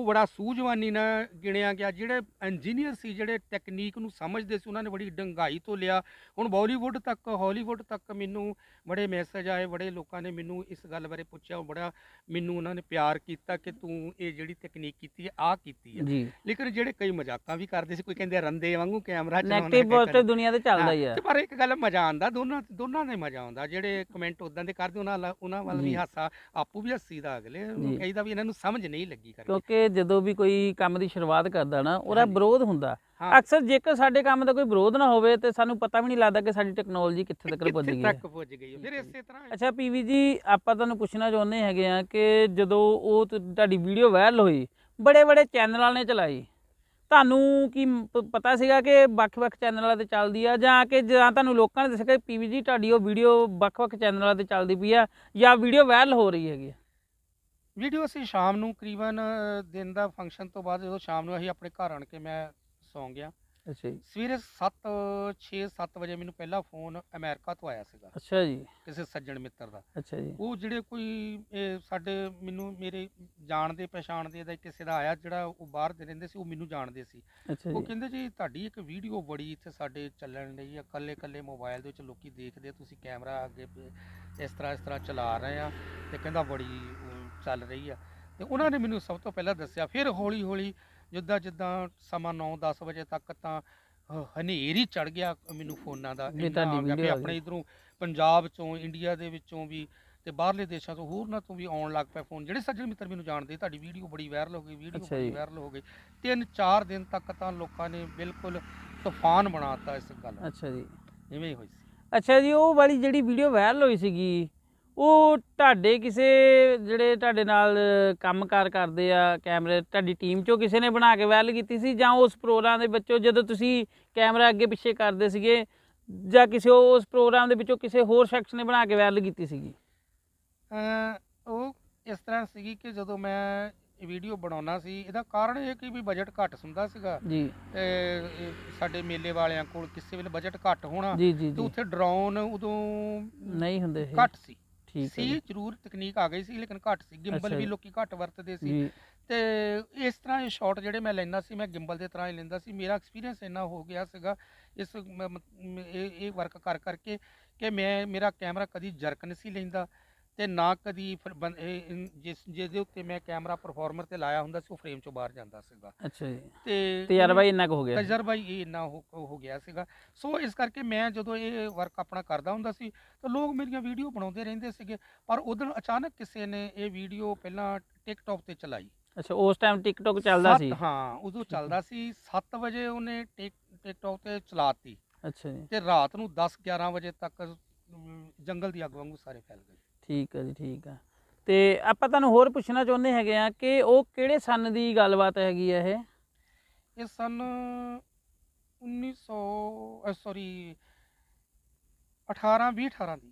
Speaker 1: ਉਹ ਬੜਾ ਸੂਝਵਾਨੀ ਨਾਲ ਗਿਣਿਆ ਗਿਆ ਜਿਹੜੇ ਇੰਜੀਨੀਅਰ ਸੀ ਜਿਹੜੇ ਟੈਕਨੀਕ ਨੂੰ ਸਮਝਦੇ ਸੀ ਉਹਨਾਂ ਨੇ ਬੜੀ ਡੰਗਾਈ ਤੋਂ ਲਿਆ ਹੁਣ ਬਾਲੀਵੁੱਡ ਤੱਕ ਹਾਲੀਵੁੱਡ ਤੱਕ ਮੈਨੂੰ ਬੜੇ ਮੈਸੇਜ ਆਏ ਬੜੇ ਲੋਕਾਂ ਨੇ ਮੈਨੂੰ ਇਸ ਗੱਲ ਬਾਰੇ ਪੁੱਛਿਆ ਬੜਾ ਮੈਨੂੰ ਉਹਨਾਂ ਨੇ ਪਿਆਰ ਕੀਤਾ ਕਿ ਤੂੰ ਇਹ ਜਿਹੜੀ ਤਕਨੀਕ ਕੀਤੀ ਹੈ ਆ ਕੀਤੀ ਹੈ ਲੇਕਿਨ ਜਿਹੜੇ ਕਈ ਮਜ਼ਾਕਾਂ ਵੀ ਕਰਦੇ ਸੀ ਕੋਈ ਕਹਿੰਦੇ ਰੰਦੇ ਵਾਂਗੂ ਕੈਮਰਾ ਚਲਾਉਣਾ ਨੈਗੇਟਿਵ ਤੇ ਦੁਨੀਆ ਤੇ ਚੱਲਦਾ ਹੀ ਹੈ ਪਰ ਇੱਕ ਗੱਲ ਮਜ਼ਾ ਆਉਂਦਾ ਦੋਨਾਂ ਦੋਨਾਂ ਦੇ ਮਜ਼ਾ ਆਉਂਦਾ ਜਿਹੜੇ ਕਮੈਂਟ ਉਦਾਂ ਦੇ ਕਰਦੇ ਉਹਨਾਂ ਉਹਨਾਂ ਵੱਲ ਵੀ ਹਾਸਾ ਆਪੂ ਵੀ ਹੱਸੀਦਾ ਅਗਲੇ ਕਹਿੰਦਾ ਵੀ ਇਹਨਾਂ ਨੂੰ ਸਮਝ ਨਹੀਂ ਲੱਗੀ
Speaker 2: ਕਰਕੇ ਜਦੋਂ ਵੀ ਕੋਈ ਕੰਮ ਦੀ ਸ਼ੁਰੂਆਤ ਕਰਦਾ ਨਾ ਉਹਦਾ ਵਿਰੋਧ ਹੁੰਦਾ ਅਕਸਰ ਜੇਕਰ ਸਾਡੇ ਕੰਮ ਦਾ ਕੋਈ ਵਿਰੋਧ ਨਾ ਹੋਵੇ ਤੇ ਸਾਨੂੰ ਪਤਾ ਵੀ ਨਹੀਂ ਲੱਗਦਾ ਕਿ ਸਾਡੀ ਟੈਕਨੋਲੋਜੀ ਕਿੱਥੇ ਤੱਕ ਪਹੁੰਚ ਗਈ ਹੈ ਤੱਕ
Speaker 1: ਪਹੁੰਚ ਗਈ ਹੈ ਫਿਰ ਇਸੇ ਤਰ੍ਹਾਂ
Speaker 2: ਅੱਛਾ ਪੀਵੀ ਜੀ ਆਪਾਂ ਤੁਹਾਨੂੰ ਪੁੱਛਣਾ ਚਾਹੁੰਦੇ ਹੈਗੇ ਆ ਕਿ ਜਦੋਂ ਉਹ ਤੁਹਾਡੀ ਵੀਡੀਓ ਵਾਇਰਲ ਹੋਈ ਬੜੇ ਬੜੇ ਚੈਨਲਾਂ ਨੇ ਚਲਾਈ ਤੁਹਾਨੂੰ ਕੀ ਪਤਾ ਸੀਗਾ ਕਿ ਵੱਖ-ਵੱਖ ਚੈਨਲਾਂ ਤੇ ਚੱਲਦੀ ਆ ਜਾਂ ਕਿ ਜਾਂ ਤੁਹਾਨੂੰ ਲੋਕਾਂ ਨੇ ਦੱਸਿਆ ਕਿ ਪੀਵੀ ਜੀ ਤੁਹਾਡੀ ਉਹ ਵੀਡੀਓ ਵੱਖ-ਵੱਖ ਚੈਨਲਾਂ ਤੇ ਚੱਲਦੀ ਪਈ ਆ ਜਾਂ ਵੀਡੀਓ ਵਾਇਰਲ ਹੋ ਰਹੀ ਹੈਗੀ
Speaker 1: ਵੀਡੀਓ ਅਸੀਂ ਸ਼ਾਮ ਨੂੰ ਕਰੀਬਨ ਦਿਨ ਦਾ ਫੰਕਸ਼ਨ ਤੋਂ ਬਾਅਦ ਜਦੋਂ ਸ਼ਾਮ ਨੂੰ ਅਸੀਂ ਆਪਣੇ ਘਰ ਆਣ ਕੇ ਮੈਂ ਸੌਂ ਗਿਆ ਅੱਛਾ ਜੀ ਸਵੇਰੇ 7 6 7 ਵਜੇ ਮੈਨੂੰ ਪਹਿਲਾ ਫੋਨ ਅਮਰੀਕਾ ਤੋਂ ਆਇਆ ਸੀਗਾ ਅੱਛਾ ਜੀ ਕਿਸੇ ਸੱਜਣ ਮਿੱਤਰ ਦਾ ਅੱਛਾ ਜੀ ਉਹ ਜਿਹੜੇ ਕੋਈ ਸਾਡੇ ਮੈਨੂੰ ਮੇਰੇ ਜਾਣਦੇ ਪਛਾਣਦੇ ਦਾ ਕਿਸੇ ਦਾ ਆਇਆ ਜਿਹੜਾ ਉਹ ਬਾਹਰ ਦੇ ਰਹਿੰਦੇ ਸੀ ਉਹ ਮੈਨੂੰ ਜਾਣਦੇ ਸੀ ਉਹ ਕਹਿੰਦੇ ਜੀ ਤੁਹਾਡੀ ਇੱਕ ਵੀਡੀਓ ਬੜੀ ਇੱਥੇ ਸਾਡੇ ਚੱਲਣ ਲਈ ਆ ਕੱਲੇ ਕੱਲੇ ਮੋਬਾਈਲ ਦੇ ਵਿੱਚ ਲੋਕੀ ਦੇਖਦੇ ਤੁਸੀਂ ਕੈਮਰਾ ਅੱਗੇ ਇਸ ਤਰ੍ਹਾਂ ਇਸ ਤਰ੍ਹਾਂ ਚਲਾ ਰਹੇ ਆ ਤੇ ਕਹਿੰਦਾ ਬੜੀ ਚੱਲ ਰਹੀ ਆ ਤੇ ਉਹਨਾਂ ਨੇ ਮੈਨੂੰ ਸਭ ਤੋਂ ਪਹਿਲਾਂ ਦੱਸਿਆ ਫਿਰ ਹੌਲੀ ਹੌਲੀ ਜਿੱਦਾਂ ਜਿੱਦਾਂ ਸਮਾਂ 9-10 ਵਜੇ ਤੱਕ ਤਾਂ ਹਨੇਰੀ ਚੜ ਗਿਆ ਮੈਨੂੰ ਫੋਨਾਂ ਦਾ ਇੰਨਾ ਆ ਗਿਆ ਵੀ ਆਪਣੇ ਇਧਰੋਂ ਪੰਜਾਬ ਚੋਂ ਇੰਡੀਆ ਦੇ ਵਿੱਚੋਂ ਵੀ ਤੇ ਬਾਹਰਲੇ ਦੇਸ਼ਾਂ ਤੋਂ ਹੋਰਨਾਂ ਤੋਂ ਵੀ ਆਉਣ ਲੱਗ ਪਏ ਫੋਨ ਜਿਹੜੇ ਸੱਜਣ ਮਿੱਤਰ ਮੈਨੂੰ ਜਾਣਦੇ ਤੁਹਾਡੀ ਵੀਡੀਓ ਬੜੀ ਵਾਇਰਲ ਹੋ ਗਈ ਵੀਡੀਓ ਬੜੀ ਵਾਇਰਲ ਹੋ ਗਈ ਤਿੰਨ ਚਾਰ ਦਿਨ ਤੱਕ ਤਾਂ ਲੋਕਾਂ ਨੇ ਬਿਲਕੁਲ ਤੂਫਾਨ ਬਣਾਤਾ ਇਸ ਗੱਲ ਅੱਛਾ ਜੀ ਇਵੇਂ ਹੀ ਹੋਈ ਸੀ
Speaker 2: ਅੱਛਾ ਜੀ ਉਹ ਵਾਲੀ ਜਿਹੜੀ ਵੀਡੀਓ ਵਾਇਰਲ ਹੋਈ ਸੀਗੀ ਉਹ ਤੁਹਾਡੇ ਕਿਸੇ ਜਿਹੜੇ ਤੁਹਾਡੇ ਨਾਲ ਕੰਮਕਾਰ ਕਰਦੇ ਆ ਕੈਮਰੇ ਤੁਹਾਡੀ ਟੀਮ ਚੋਂ ਕਿਸੇ ਨੇ ਬਣਾ ਕੇ ਵਾਇਰਲ ਕੀਤੀ ਸੀ ਜਾਂ ਉਸ ਪ੍ਰੋਗਰਾਮ ਦੇ ਵਿੱਚੋਂ ਜਦੋਂ ਤੁਸੀਂ ਕੈਮਰਾ ਅੱਗੇ ਪਿੱਛੇ ਕਰਦੇ ਸੀਗੇ ਜਾਂ ਕਿਸੇ ਉਸ ਪ੍ਰੋਗਰਾਮ ਦੇ ਵਿੱਚੋਂ ਕਿਸੇ ਹੋਰ ਸ਼ਖਸ ਨੇ ਬਣਾ ਕੇ ਵਾਇਰਲ ਕੀਤੀ ਸੀਗੀ
Speaker 1: ਉਹ ਇਸ ਤਰ੍ਹਾਂ ਸੀਗੀ ਕਿ ਜਦੋਂ ਮੈਂ ਵੀਡੀਓ ਬਣਾਉਣਾ ਸੀ ਇਹਦਾ ਕਾਰਨ ਇਹ ਕਿ ਵੀ ਬਜਟ ਘੱਟ ਹੁੰਦਾ ਸੀਗਾ ਜੀ ਸਾਡੇ ਮੇਲੇ ਵਾਲਿਆਂ ਕੋਲ ਕਿਸੇ ਵੇਲੇ ਬਜਟ ਘੱਟ ਹੋਣਾ ਤੇ ਉੱਥੇ ਡਰੋਨ ਉਦੋਂ ਨਹੀਂ ਹੁੰਦੇ ਸੀ ਘੱਟ ਸੀ ਠੀਕ ਹੈ ਸੀ ਜ਼ਰੂਰ ਤਕਨੀਕ ਆ ਗਈ ਸੀ ਲੇਕਿਨ ਘੱਟ ਸੀ ਗਿੰਬਲ ਵੀ ਲੋਕੀ ਘੱਟ ਵਰਤਦੇ ਸੀ ਤੇ ਇਸ ਤਰ੍ਹਾਂ ਇਹ ਸ਼ਾਟ ਜਿਹੜੇ ਮੈਂ ਲੈਂਦਾ ਸੀ ਮੈਂ ਗਿੰਬਲ ਦੇ ਤਰ੍ਹਾਂ ਹੀ ਲੈਂਦਾ ਸੀ ਮੇਰਾ ਐਕਸਪੀਰੀਅੰਸ ਇੰਨਾ ਹੋ ਗਿਆ ਸੀਗਾ ਇਸ ਇਹ ਵਰਕ ਕਰ ਕਰਕੇ ਕਿ ਮੈਂ ਮੇਰਾ ਕੈਮਰਾ ਕਦੀ ਜਰਕ ਨਹੀਂ ਸੀ ਲੈਂਦਾ ਤੇ ਨਾ ਕਦੀ ਜਿਸ ਜਿਹਦੇ ਉੱਤੇ ਮੈਂ ਕੈਮਰਾ ਪਰਫਾਰਮਰ ਤੇ ਲਾਇਆ ਹੁੰਦਾ ਸੀ ਉਹ ਫਰੇਮ ਚੋਂ ਬਾਹਰ ਜਾਂਦਾ ਸੀਗਾ ਅੱਛਾ ਜੀ ਤੇ ਤਜਰਬਾ ਬਾਈ ਇੰਨਾ ਕੁ ਹੋ ਗਿਆ ਕਜਰ ਤਜਰਬਾ ਹੀ ਇੰਨਾ ਹੋ ਗਿਆ ਸੀਗਾ ਸੋ ਇਸ ਕਰਕੇ ਮੈਂ ਜਦੋਂ ਇਹ ਵਰਕ ਆਪਣਾ ਕਰਦਾ ਹੁੰਦਾ ਸੀ ਤਾਂ ਲੋਕ ਮੇਰੀਆਂ ਵੀਡੀਓ ਬਣਾਉਂਦੇ ਰਹਿੰਦੇ ਸੀਗੇ ਪਰ ਉਦੋਂ ਅਚਾਨਕ ਕਿਸੇ ਨੇ ਇਹ ਵੀਡੀਓ ਪਹਿਲਾਂ ਟਿਕਟੌਕ ਤੇ ਚਲਾਈ ਅੱਛਾ ਉਸ ਟਾਈਮ ਟਿਕਟੌਕ ਚੱਲਦਾ ਸੀ ਹਾਂ ਉਦੋਂ ਚੱਲਦਾ ਸੀ 7 ਵਜੇ ਉਹਨੇ ਟਿਕ ਟਿਕਟੌਕ ਤੇ ਚਲਾਤੀ ਅੱਛਾ ਜੀ ਤੇ ਰਾਤ ਨੂੰ 10 11 ਵਜੇ ਤੱਕ ਜੰਗਲ ਦੀ ਅੱਗ ਵਾਂਗੂ ਸਾਰੇ ਫੈਲ ਗਏ
Speaker 2: ਠੀਕ ਹੈ ਜੀ ਠੀਕ ਹੈ ਤੇ ਆਪਾਂ ਤੁਹਾਨੂੰ ਹੋਰ ਪੁੱਛਣਾ ਚਾਹੁੰਦੇ ਹੈਗੇ ਆ ਕਿ ਉਹ ਕਿਹੜੇ ਸਨ ਦੀ ਗੱਲਬਾਤ ਹੈਗੀ ਆ ਇਹ ਇਹ
Speaker 1: ਸਨ 1900 ਸੌਰੀ 18 20 18 ਦੀ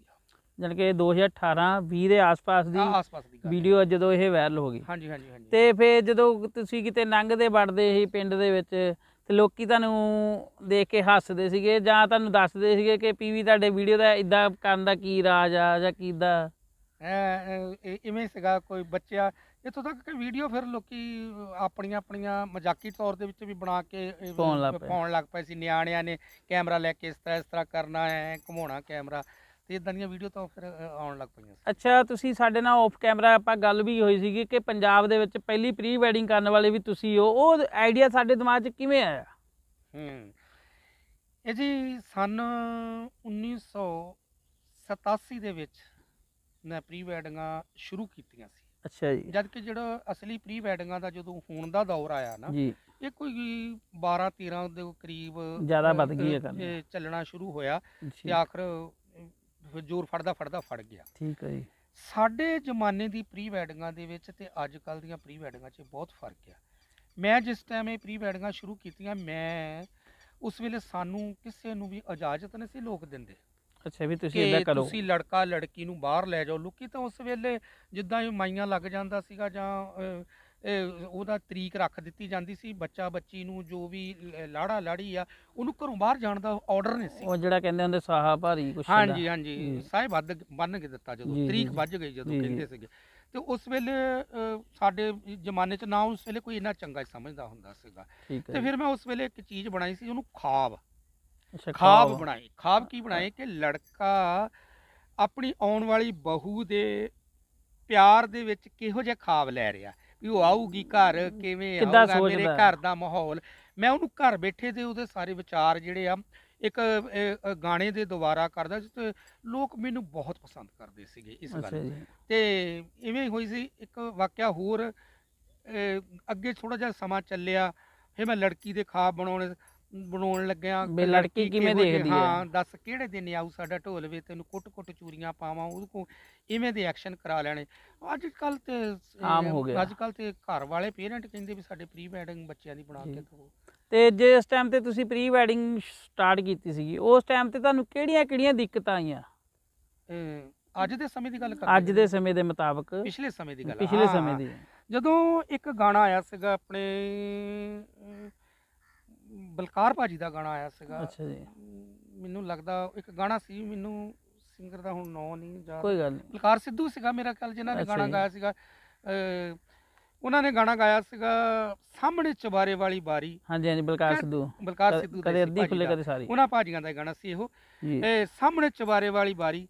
Speaker 2: ਜਨ ਕਿ 2018 20 ਦੇ ਆਸ-ਪਾਸ ਦੀ ਆਸ-ਪਾਸ ਦੀ ਵੀਡੀਓ ਜਦੋਂ ਇਹ ਵਾਇਰਲ ਹੋ ਗਈ ਹਾਂਜੀ ਹਾਂਜੀ ਹਾਂਜੀ ਤੇ ਫੇ ਜਦੋਂ ਤੁਸੀਂ ਕਿਤੇ ਲੰਘਦੇ ਵੜਦੇ ਸੀ ਪਿੰਡ ਦੇ ਵਿੱਚ ਤੇ ਲੋਕੀ ਤੁਹਾਨੂੰ ਦੇਖ ਕੇ ਹੱਸਦੇ ਸੀਗੇ ਜਾਂ ਤੁਹਾਨੂੰ ਦੱਸਦੇ ਸੀਗੇ ਕਿ ਪੀਵੀ ਤੁਹਾਡੇ ਵੀਡੀਓ ਦਾ ਇਦਾਂ
Speaker 1: ਕਰਨ ਦਾ ਕੀ ਰਾਜ ਆ ਜਾਂ ਦਾ ਇਵੇਂ ਸੀਗਾ ਕੋਈ ਬੱਚਾ ਇਥੋਂ ਤੱਕ ਕਿ ਵੀਡੀਓ ਫਿਰ ਲੋਕੀ ਆਪਣੀਆਂ ਆਪਣੀਆਂ ਮਜ਼ਾਕੀ ਤੌਰ ਦੇ ਵਿੱਚ ਵੀ ਬਣਾ ਕੇ ਪਾਉਣ ਲੱਗ ਪਏ ਸੀ ਨਿਆਣਿਆਂ ਨੇ ਕੈਮਰਾ ਲੈ ਕੇ ਇਸ ਤਰ੍ਹਾਂ ਇਸ ਤਰ੍ਹਾਂ ਕਰਨਾ ਹੈ ਘਮੋਣਾ ਕੈਮਰਾ ਤੇ ਇਦਾਂ ਦੀਆਂ ਵੀਡੀਓ ਤਾਂ ਫਿਰ ਆਉਣ ਲੱਗ ਪਈਆਂ ਸੀ ਅੱਛਾ ਤੁਸੀਂ ਸਾਡੇ ਨਾਲ ਆਫ ਕੈਮਰਾ ਆਪਾਂ ਗੱਲ ਵੀ
Speaker 2: ਹੋਈ ਸੀਗੀ ਕਿ ਪੰਜਾਬ ਦੇ ਵਿੱਚ ਪਹਿਲੀ ਪ੍ਰੀ ਵੈਡਿੰਗ ਕਰਨ ਵਾਲੇ ਵੀ ਤੁਸੀਂ ਹੋ ਉਹ ਆਈਡੀਆ ਸਾਡੇ ਦਿਮਾਗ 'ਚ ਕਿਵੇਂ
Speaker 1: ਆਇਆ ਹੂੰ ਇਹ ਜੀ ਸਨ 1987 ਦੇ ਵਿੱਚ ਨੇ ਪ੍ਰੀ ਵੈਡਿੰਗਾਂ ਸ਼ੁਰੂ ਕੀਤੀਆਂ ਸੀ ਅੱਛਾ ਜੀ ਜਦ ਕਿ ਜਿਹੜਾ ਅਸਲੀ ਪ੍ਰੀ ਵੈਡਿੰਗਾਂ ਦਾ ਜਦੋਂ ਹੋਣ ਦਾ ਦੌਰ ਆਇਆ ਨਾ ਜੀ ਇਹ ਕੋਈ 12 13 ਦੇ ਕਰੀਬ ਜ਼ਿਆਦਾ ਵੱਧ ਗਈ ਹੈ ਕੰਮ ਇਹ ਚੱਲਣਾ ਸ਼ੁਰੂ ਹੋਇਆ ਤੇ ਆਖਰ ਜ਼ੋਰ ਫੜਦਾ ਫੜਦਾ ਫੜ ਗਿਆ ਠੀਕ ਹੈ ਜੀ ਸਾਡੇ ਜ਼ਮਾਨੇ ਦੀ ਪ੍ਰੀ ਵੈਡਿੰਗਾਂ ਦੇ ਵਿੱਚ ਤੇ ਅੱਜ ਕੱਲ ਦੀਆਂ ਪ੍ਰੀ ਵੈਡਿੰਗਾਂ 'ਚ ਬਹੁਤ ਫਰਕ ਆ ਮੈਂ ਜਿਸ ਟਾਈਮ ਇਹ ਪ੍ਰੀ ਵੈਡਿੰਗਾਂ ਸ਼ੁਰੂ ਕੀਤੀਆਂ ਮੈਂ ਉਸ ਵੇਲੇ ਸਾਨੂੰ ਕਿਸੇ ਨੂੰ ਵੀ ਇਜਾਜ਼ਤ ਨਹੀਂ ਸੀ ਲੋਕ ਦਿੰਦੇ
Speaker 2: ਅੱਛਾ ਵੀ ਤੁਸੀਂ ਇਦਾਂ ਕਰੋ ਤੁਸੀਂ
Speaker 1: ਲੜਕਾ ਲੜਕੀ ਨੂੰ ਬਾਹਰ ਲੈ ਜਾਓ ਲੋਕੀ ਤਾਂ ਉਸ ਵੇਲੇ ਜਿੱਦਾਂ ਹੀ ਮਾਈਆਂ ਲੱਗ ਜਾਂਦਾ ਸੀਗਾ ਜਾਂ ਇਹ ਉਹਦਾ ਤਰੀਕ ਰੱਖ ਦਿੱਤੀ ਜਾਂਦੀ ਸੀ ਬੱਚਾ ਬੱਚੀ ਨੂੰ ਜੋ ਵੀ ਲਾੜਾ ਲਾੜੀ ਆ ਉਹਨੂੰ ਘਰੋਂ ਬਾਹਰ ਜਾਣ ਦਾ ਆਰਡਰ ਨਹੀਂ ਸੀ
Speaker 2: ਉਹ ਜਿਹੜਾ ਕਹਿੰਦੇ ਹੁੰਦੇ ਸਾਹਾ ਭਾਰੀ ਕੁਛ ਹੁੰਦਾ। ਹਾਂਜੀ ਹਾਂਜੀ
Speaker 1: ਸਾਹਿਬ ਵੱਧ ਬੰਨ ਕੇ ਦਿੱਤਾ ਜਦੋਂ ਤਰੀਕ ਵੱਜ ਗਈ ਜਦੋਂ ਕਹਿੰਦੇ ਸੀਗੇ ਤੇ ਉਸ ਵੇਲੇ ਸਾਡੇ ਜ਼ਮਾਨੇ 'ਚ ਨਾ ਉਸ ਵੇਲੇ ਕੋਈ ਇੰਨਾ ਚੰਗਾ ਸਮਝਦਾ ਹੁੰਦਾ ਸੀਗਾ ਤੇ ਫਿਰ ਮੈਂ ਉਸ ਵੇਲੇ ਇੱਕ ਚੀਜ਼ ਬਣਾਈ ਸੀ ਉਹਨੂੰ ਖਾਬ ਖਾਬ ਬਣਾਏ ਖਾਬ ਕੀ ਬਣਾਏ ਕਿ ਲੜਕਾ ਆਪਣੀ ਆਉਣ ਵਾਲੀ ਬਹੂ ਦੇ ਪਿਆਰ ਦੇ ਵਿੱਚ ਕਿਹੋ ਜਿਹਾ ਖਾਬ ਲੈ ਰਿਹਾ ਵੀ ਉਹ ਆਊਗੀ ਘਰ ਕਿਵੇਂ ਆਊਗਾ ਮੇਰੇ ਘਰ ਦਾ ਮਾਹੌਲ ਮੈਂ ਉਹਨੂੰ ਘਰ ਬੈਠੇ ਤੇ ਉਹਦੇ ਸਾਰੇ ਵਿਚਾਰ ਜਿਹੜੇ ਆ ਇੱਕ ਗਾਣੇ ਦੇ ਦੁਆਰਾ ਕਰਦਾ ਸੀ ਤੇ ਲੋਕ ਮੈਨੂੰ ਬਹੁਤ ਪਸੰਦ ਕਰਦੇ ਸੀਗੇ ਇਸ ਗੱਲ ਤੇ ਇਵੇਂ ਹੋਈ ਸੀ ਇੱਕ ਵਾਕਿਆ ਹੋਰ ਅੱਗੇ ਥੋੜਾ ਜਿਹਾ ਸਮਾਂ ਚੱਲਿਆ ਫਿਰ ਮੈਂ ਲੜਕੀ ਦੇ ਖਾਬ ਬਣਾਉਣੇ ਬਣਾਉਣ ਲੱਗਿਆ ਵੀ ਲੜਕੀ ਕਿਵੇਂ ਦੇਖਦੀ ਹੈ? ਹਾਂ ਦੱਸ ਕਿਹੜੇ ਦਿਨ ਆਉ ਸਾਡਾ ਢੋਲ ਵੇ ਤੈਨੂੰ ਕੁੱਟ-ਕੁੱਟ ਚੂਰੀਆਂ ਪਾਵਾਂ ਉਹਦੇ ਕੋ ਇਵੇਂ ਦੇ ਐਕਸ਼ਨ ਕਰਾ ਲੈਣੇ ਅੱਜ ਕੱਲ ਤੇ ਆਮ ਹੋ ਗਿਆ। ਅੱਜ ਕੱਲ ਤੇ ਘਰ ਵਾਲੇ ਪੇਰੈਂਟ ਕਹਿੰਦੇ ਵੀ ਸਾਡੇ ਪ੍ਰੀ ਵੈਡਿੰਗ ਬੱਚਿਆਂ ਦੀ ਬਣਾ ਕੇ ਜੀ। ਦਿਓ
Speaker 2: ਤੇ ਜੇ ਇਸ ਟਾਈਮ ਤੇ ਤੁਸੀਂ ਪ੍ਰੀ ਵੈਡਿੰਗ ਸਟਾਰਟ ਕੀਤੀ ਸੀਗੀ ਉਸ ਟਾਈਮ ਤੇ ਤੁਹਾਨੂੰ ਕਿਹੜੀਆਂ ਕਿਹੜੀਆਂ ਦਿੱਕਤਾਂ ਆਈਆਂ ਅੱਜ ਦੇ ਸਮੇਂ ਦੀ ਗੱਲ ਕਰਦੇ ਅੱਜ ਦੇ ਸਮੇਂ ਦੇ ਮੁਤਾਬਕ ਪਿਛਲੇ ਸਮੇਂ ਦੀ ਗੱਲ ਪਿਛਲੇ ਸਮੇਂ ਦੀ
Speaker 1: ਜਦੋਂ ਇੱਕ ਗਾਣਾ ਆਇਆ ਸੀਗਾ ਆਪਣੇ ਬਲਕਾਰ ਭਾਜੀ ਦਾ ਗਾਣਾ ਆਇਆ ਸੀਗਾ ਅੱਛਾ ਜੀ ਮੈਨੂੰ ਲੱਗਦਾ ਇੱਕ ਗਾਣਾ ਸੀ ਮੈਨੂੰ ਸਿੰਗਰ ਦਾ ਹੁਣ ਨਾਮ ਨਹੀਂ ਯਾਦ ਕੋਈ ਗੱਲ ਨਹੀਂ ਬਲਕਾਰ ਸਿੱਧੂ ਸੀਗਾ ਮੇਰਾ ਕੱਲ ਜਿਨ੍ਹਾਂ ਨੇ ਗਾਣਾ ਗਾਇਆ ਸੀਗਾ ਉਹਨਾਂ ਨੇ ਗਾਣਾ ਗਾਇਆ ਸੀਗਾ ਸਾਹਮਣੇ ਚਵਾਰੇ ਵਾਲੀ ਬਾਰੀ ਹਾਂਜੀ ਹਾਂਜੀ ਬਲਕਾਰ ਸਿੱਧੂ ਬਲਕਾਰ ਸਿੱਧੂ ਕਦੇ ਅੱਧੀ ਖੁੱਲੇ ਕਦੇ ਸਾਰੀ ਉਹਨਾਂ ਭਾਜੀਆਂ ਦਾ ਗਾਣਾ ਸੀ ਇਹੋ ਇਹ ਸਾਹਮਣੇ ਚਵਾਰੇ ਵਾਲੀ ਬਾਰੀ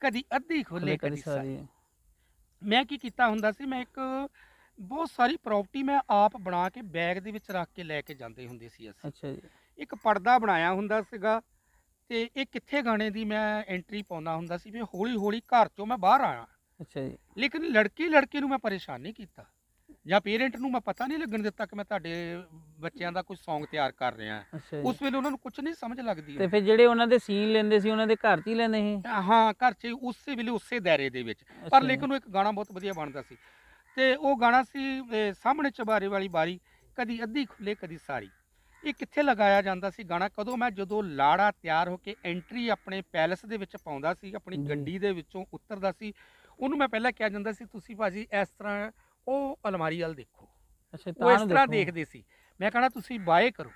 Speaker 1: ਕਦੀ ਅੱਧੀ ਖੁੱਲੇ ਕਦੀ ਸਾਰੀ ਮੈਂ ਕੀ ਕੀਤਾ ਹੁੰਦਾ ਸੀ ਮੈਂ ਇੱਕ ਬਹੁਤ ਸਾਰੀ ਪ੍ਰਾਪਰਟੀ ਮੈਂ ਆਪ ਬਣਾ ਕੇ ਬੈਗ ਦੇ ਵਿੱਚ ਰੱਖ ਕੇ ਲੈ ਕੇ ਜਾਂਦੇ ਹੁੰਦੇ ਸੀ ਅਸੀਂ ਅੱਛਾ ਜੀ ਇੱਕ ਪਰਦਾ ਬਣਾਇਆ ਹੁੰਦਾ ਸੀਗਾ ਤੇ ਇਹ ਕਿੱਥੇ ਗਾਣੇ ਦੀ ਮੈਂ ਐਂਟਰੀ ਪਾਉਂਦਾ ਹੁੰਦਾ ਸੀ ਵੀ ਹੌਲੀ ਹੌਲੀ ਘਰ ਚੋਂ ਮੈਂ ਬਾਹਰ ਆਇਆ ਅੱਛਾ ਜੀ ਲੇਕਿਨ ਲੜਕੀ ਲੜਕੇ ਨੂੰ ਮੈਂ ਪਰੇਸ਼ਾਨ ਨਹੀਂ ਕੀਤਾ ਜਾਂ ਪੇਰੈਂਟ ਨੂੰ ਮੈਂ ਪਤਾ ਨਹੀਂ ਲੱਗਣ ਦਿੱਤਾ ਕਿ ਮੈਂ ਤੁਹਾਡੇ ਬੱਚਿਆਂ ਦਾ ਕੋਈ Song ਤਿਆਰ ਕਰ ਰਿਹਾ ਉਸ ਵੇਲੇ ਉਹਨਾਂ ਨੂੰ ਕੁਝ ਨਹੀਂ ਸਮਝ ਲੱਗਦੀ ਤੇ ਫਿਰ ਜਿਹੜੇ ਉਹਨਾਂ ਦੇ ਸੀਨ ਲੈਂਦੇ ਸੀ ਉਹਨਾਂ ਦੇ ਘਰ 'ਚ ਹੀ ਲੈਂਦੇ ਸੀ ਹਾਂ ਘਰ 'ਚ ਉਸੇ ਵੇਲੇ ਉਸੇ ਦਾਇਰੇ ਦੇ ਵਿੱਚ ਪਰ ਲੇਕਿਨ ਉਹ ਇੱਕ ਗਾਣਾ ਬਹੁਤ ਵਧੀਆ ਬਣਦਾ ਸੀ ਤੇ ਉਹ ਗਾਣਾ ਸੀ ਸਾਹਮਣੇ ਚਬਾਰੇ ਵਾਲੀ ਬਾਰੀ ਕਦੀ ਅੱਧੀ ਖੁੱਲੇ ਕਦੀ ਸਾਰੀ ਇਹ ਕਿੱਥੇ ਲਗਾਇਆ ਜਾਂਦਾ ਸੀ ਗਾਣਾ ਕਦੋਂ ਮੈਂ ਜਦੋਂ ਲਾੜਾ ਤਿਆਰ ਹੋ ਕੇ ਐਂਟਰੀ ਆਪਣੇ ਪੈਲਸ ਦੇ ਵਿੱਚ ਪਾਉਂਦਾ ਸੀ ਆਪਣੀ ਗੱਡੀ ਦੇ ਵਿੱਚੋਂ ਉਤਰਦਾ ਸੀ ਉਹਨੂੰ ਮੈਂ ਪਹਿਲਾਂ ਕਿਹਾ ਜਾਂਦਾ ਸੀ ਤੁਸੀਂ ਭਾਜੀ ਇਸ ਤਰ੍ਹਾਂ ਉਹ ਅਲਮਾਰੀ ਵੱਲ ਦੇਖੋ ਅੱਛਾ ਤਾਂ ਇਸ ਤਰ੍ਹਾਂ ਦੇਖਦੇ ਸੀ ਮੈਂ ਕਹਣਾ ਤੁਸੀਂ ਬਾਏ ਕਰੋ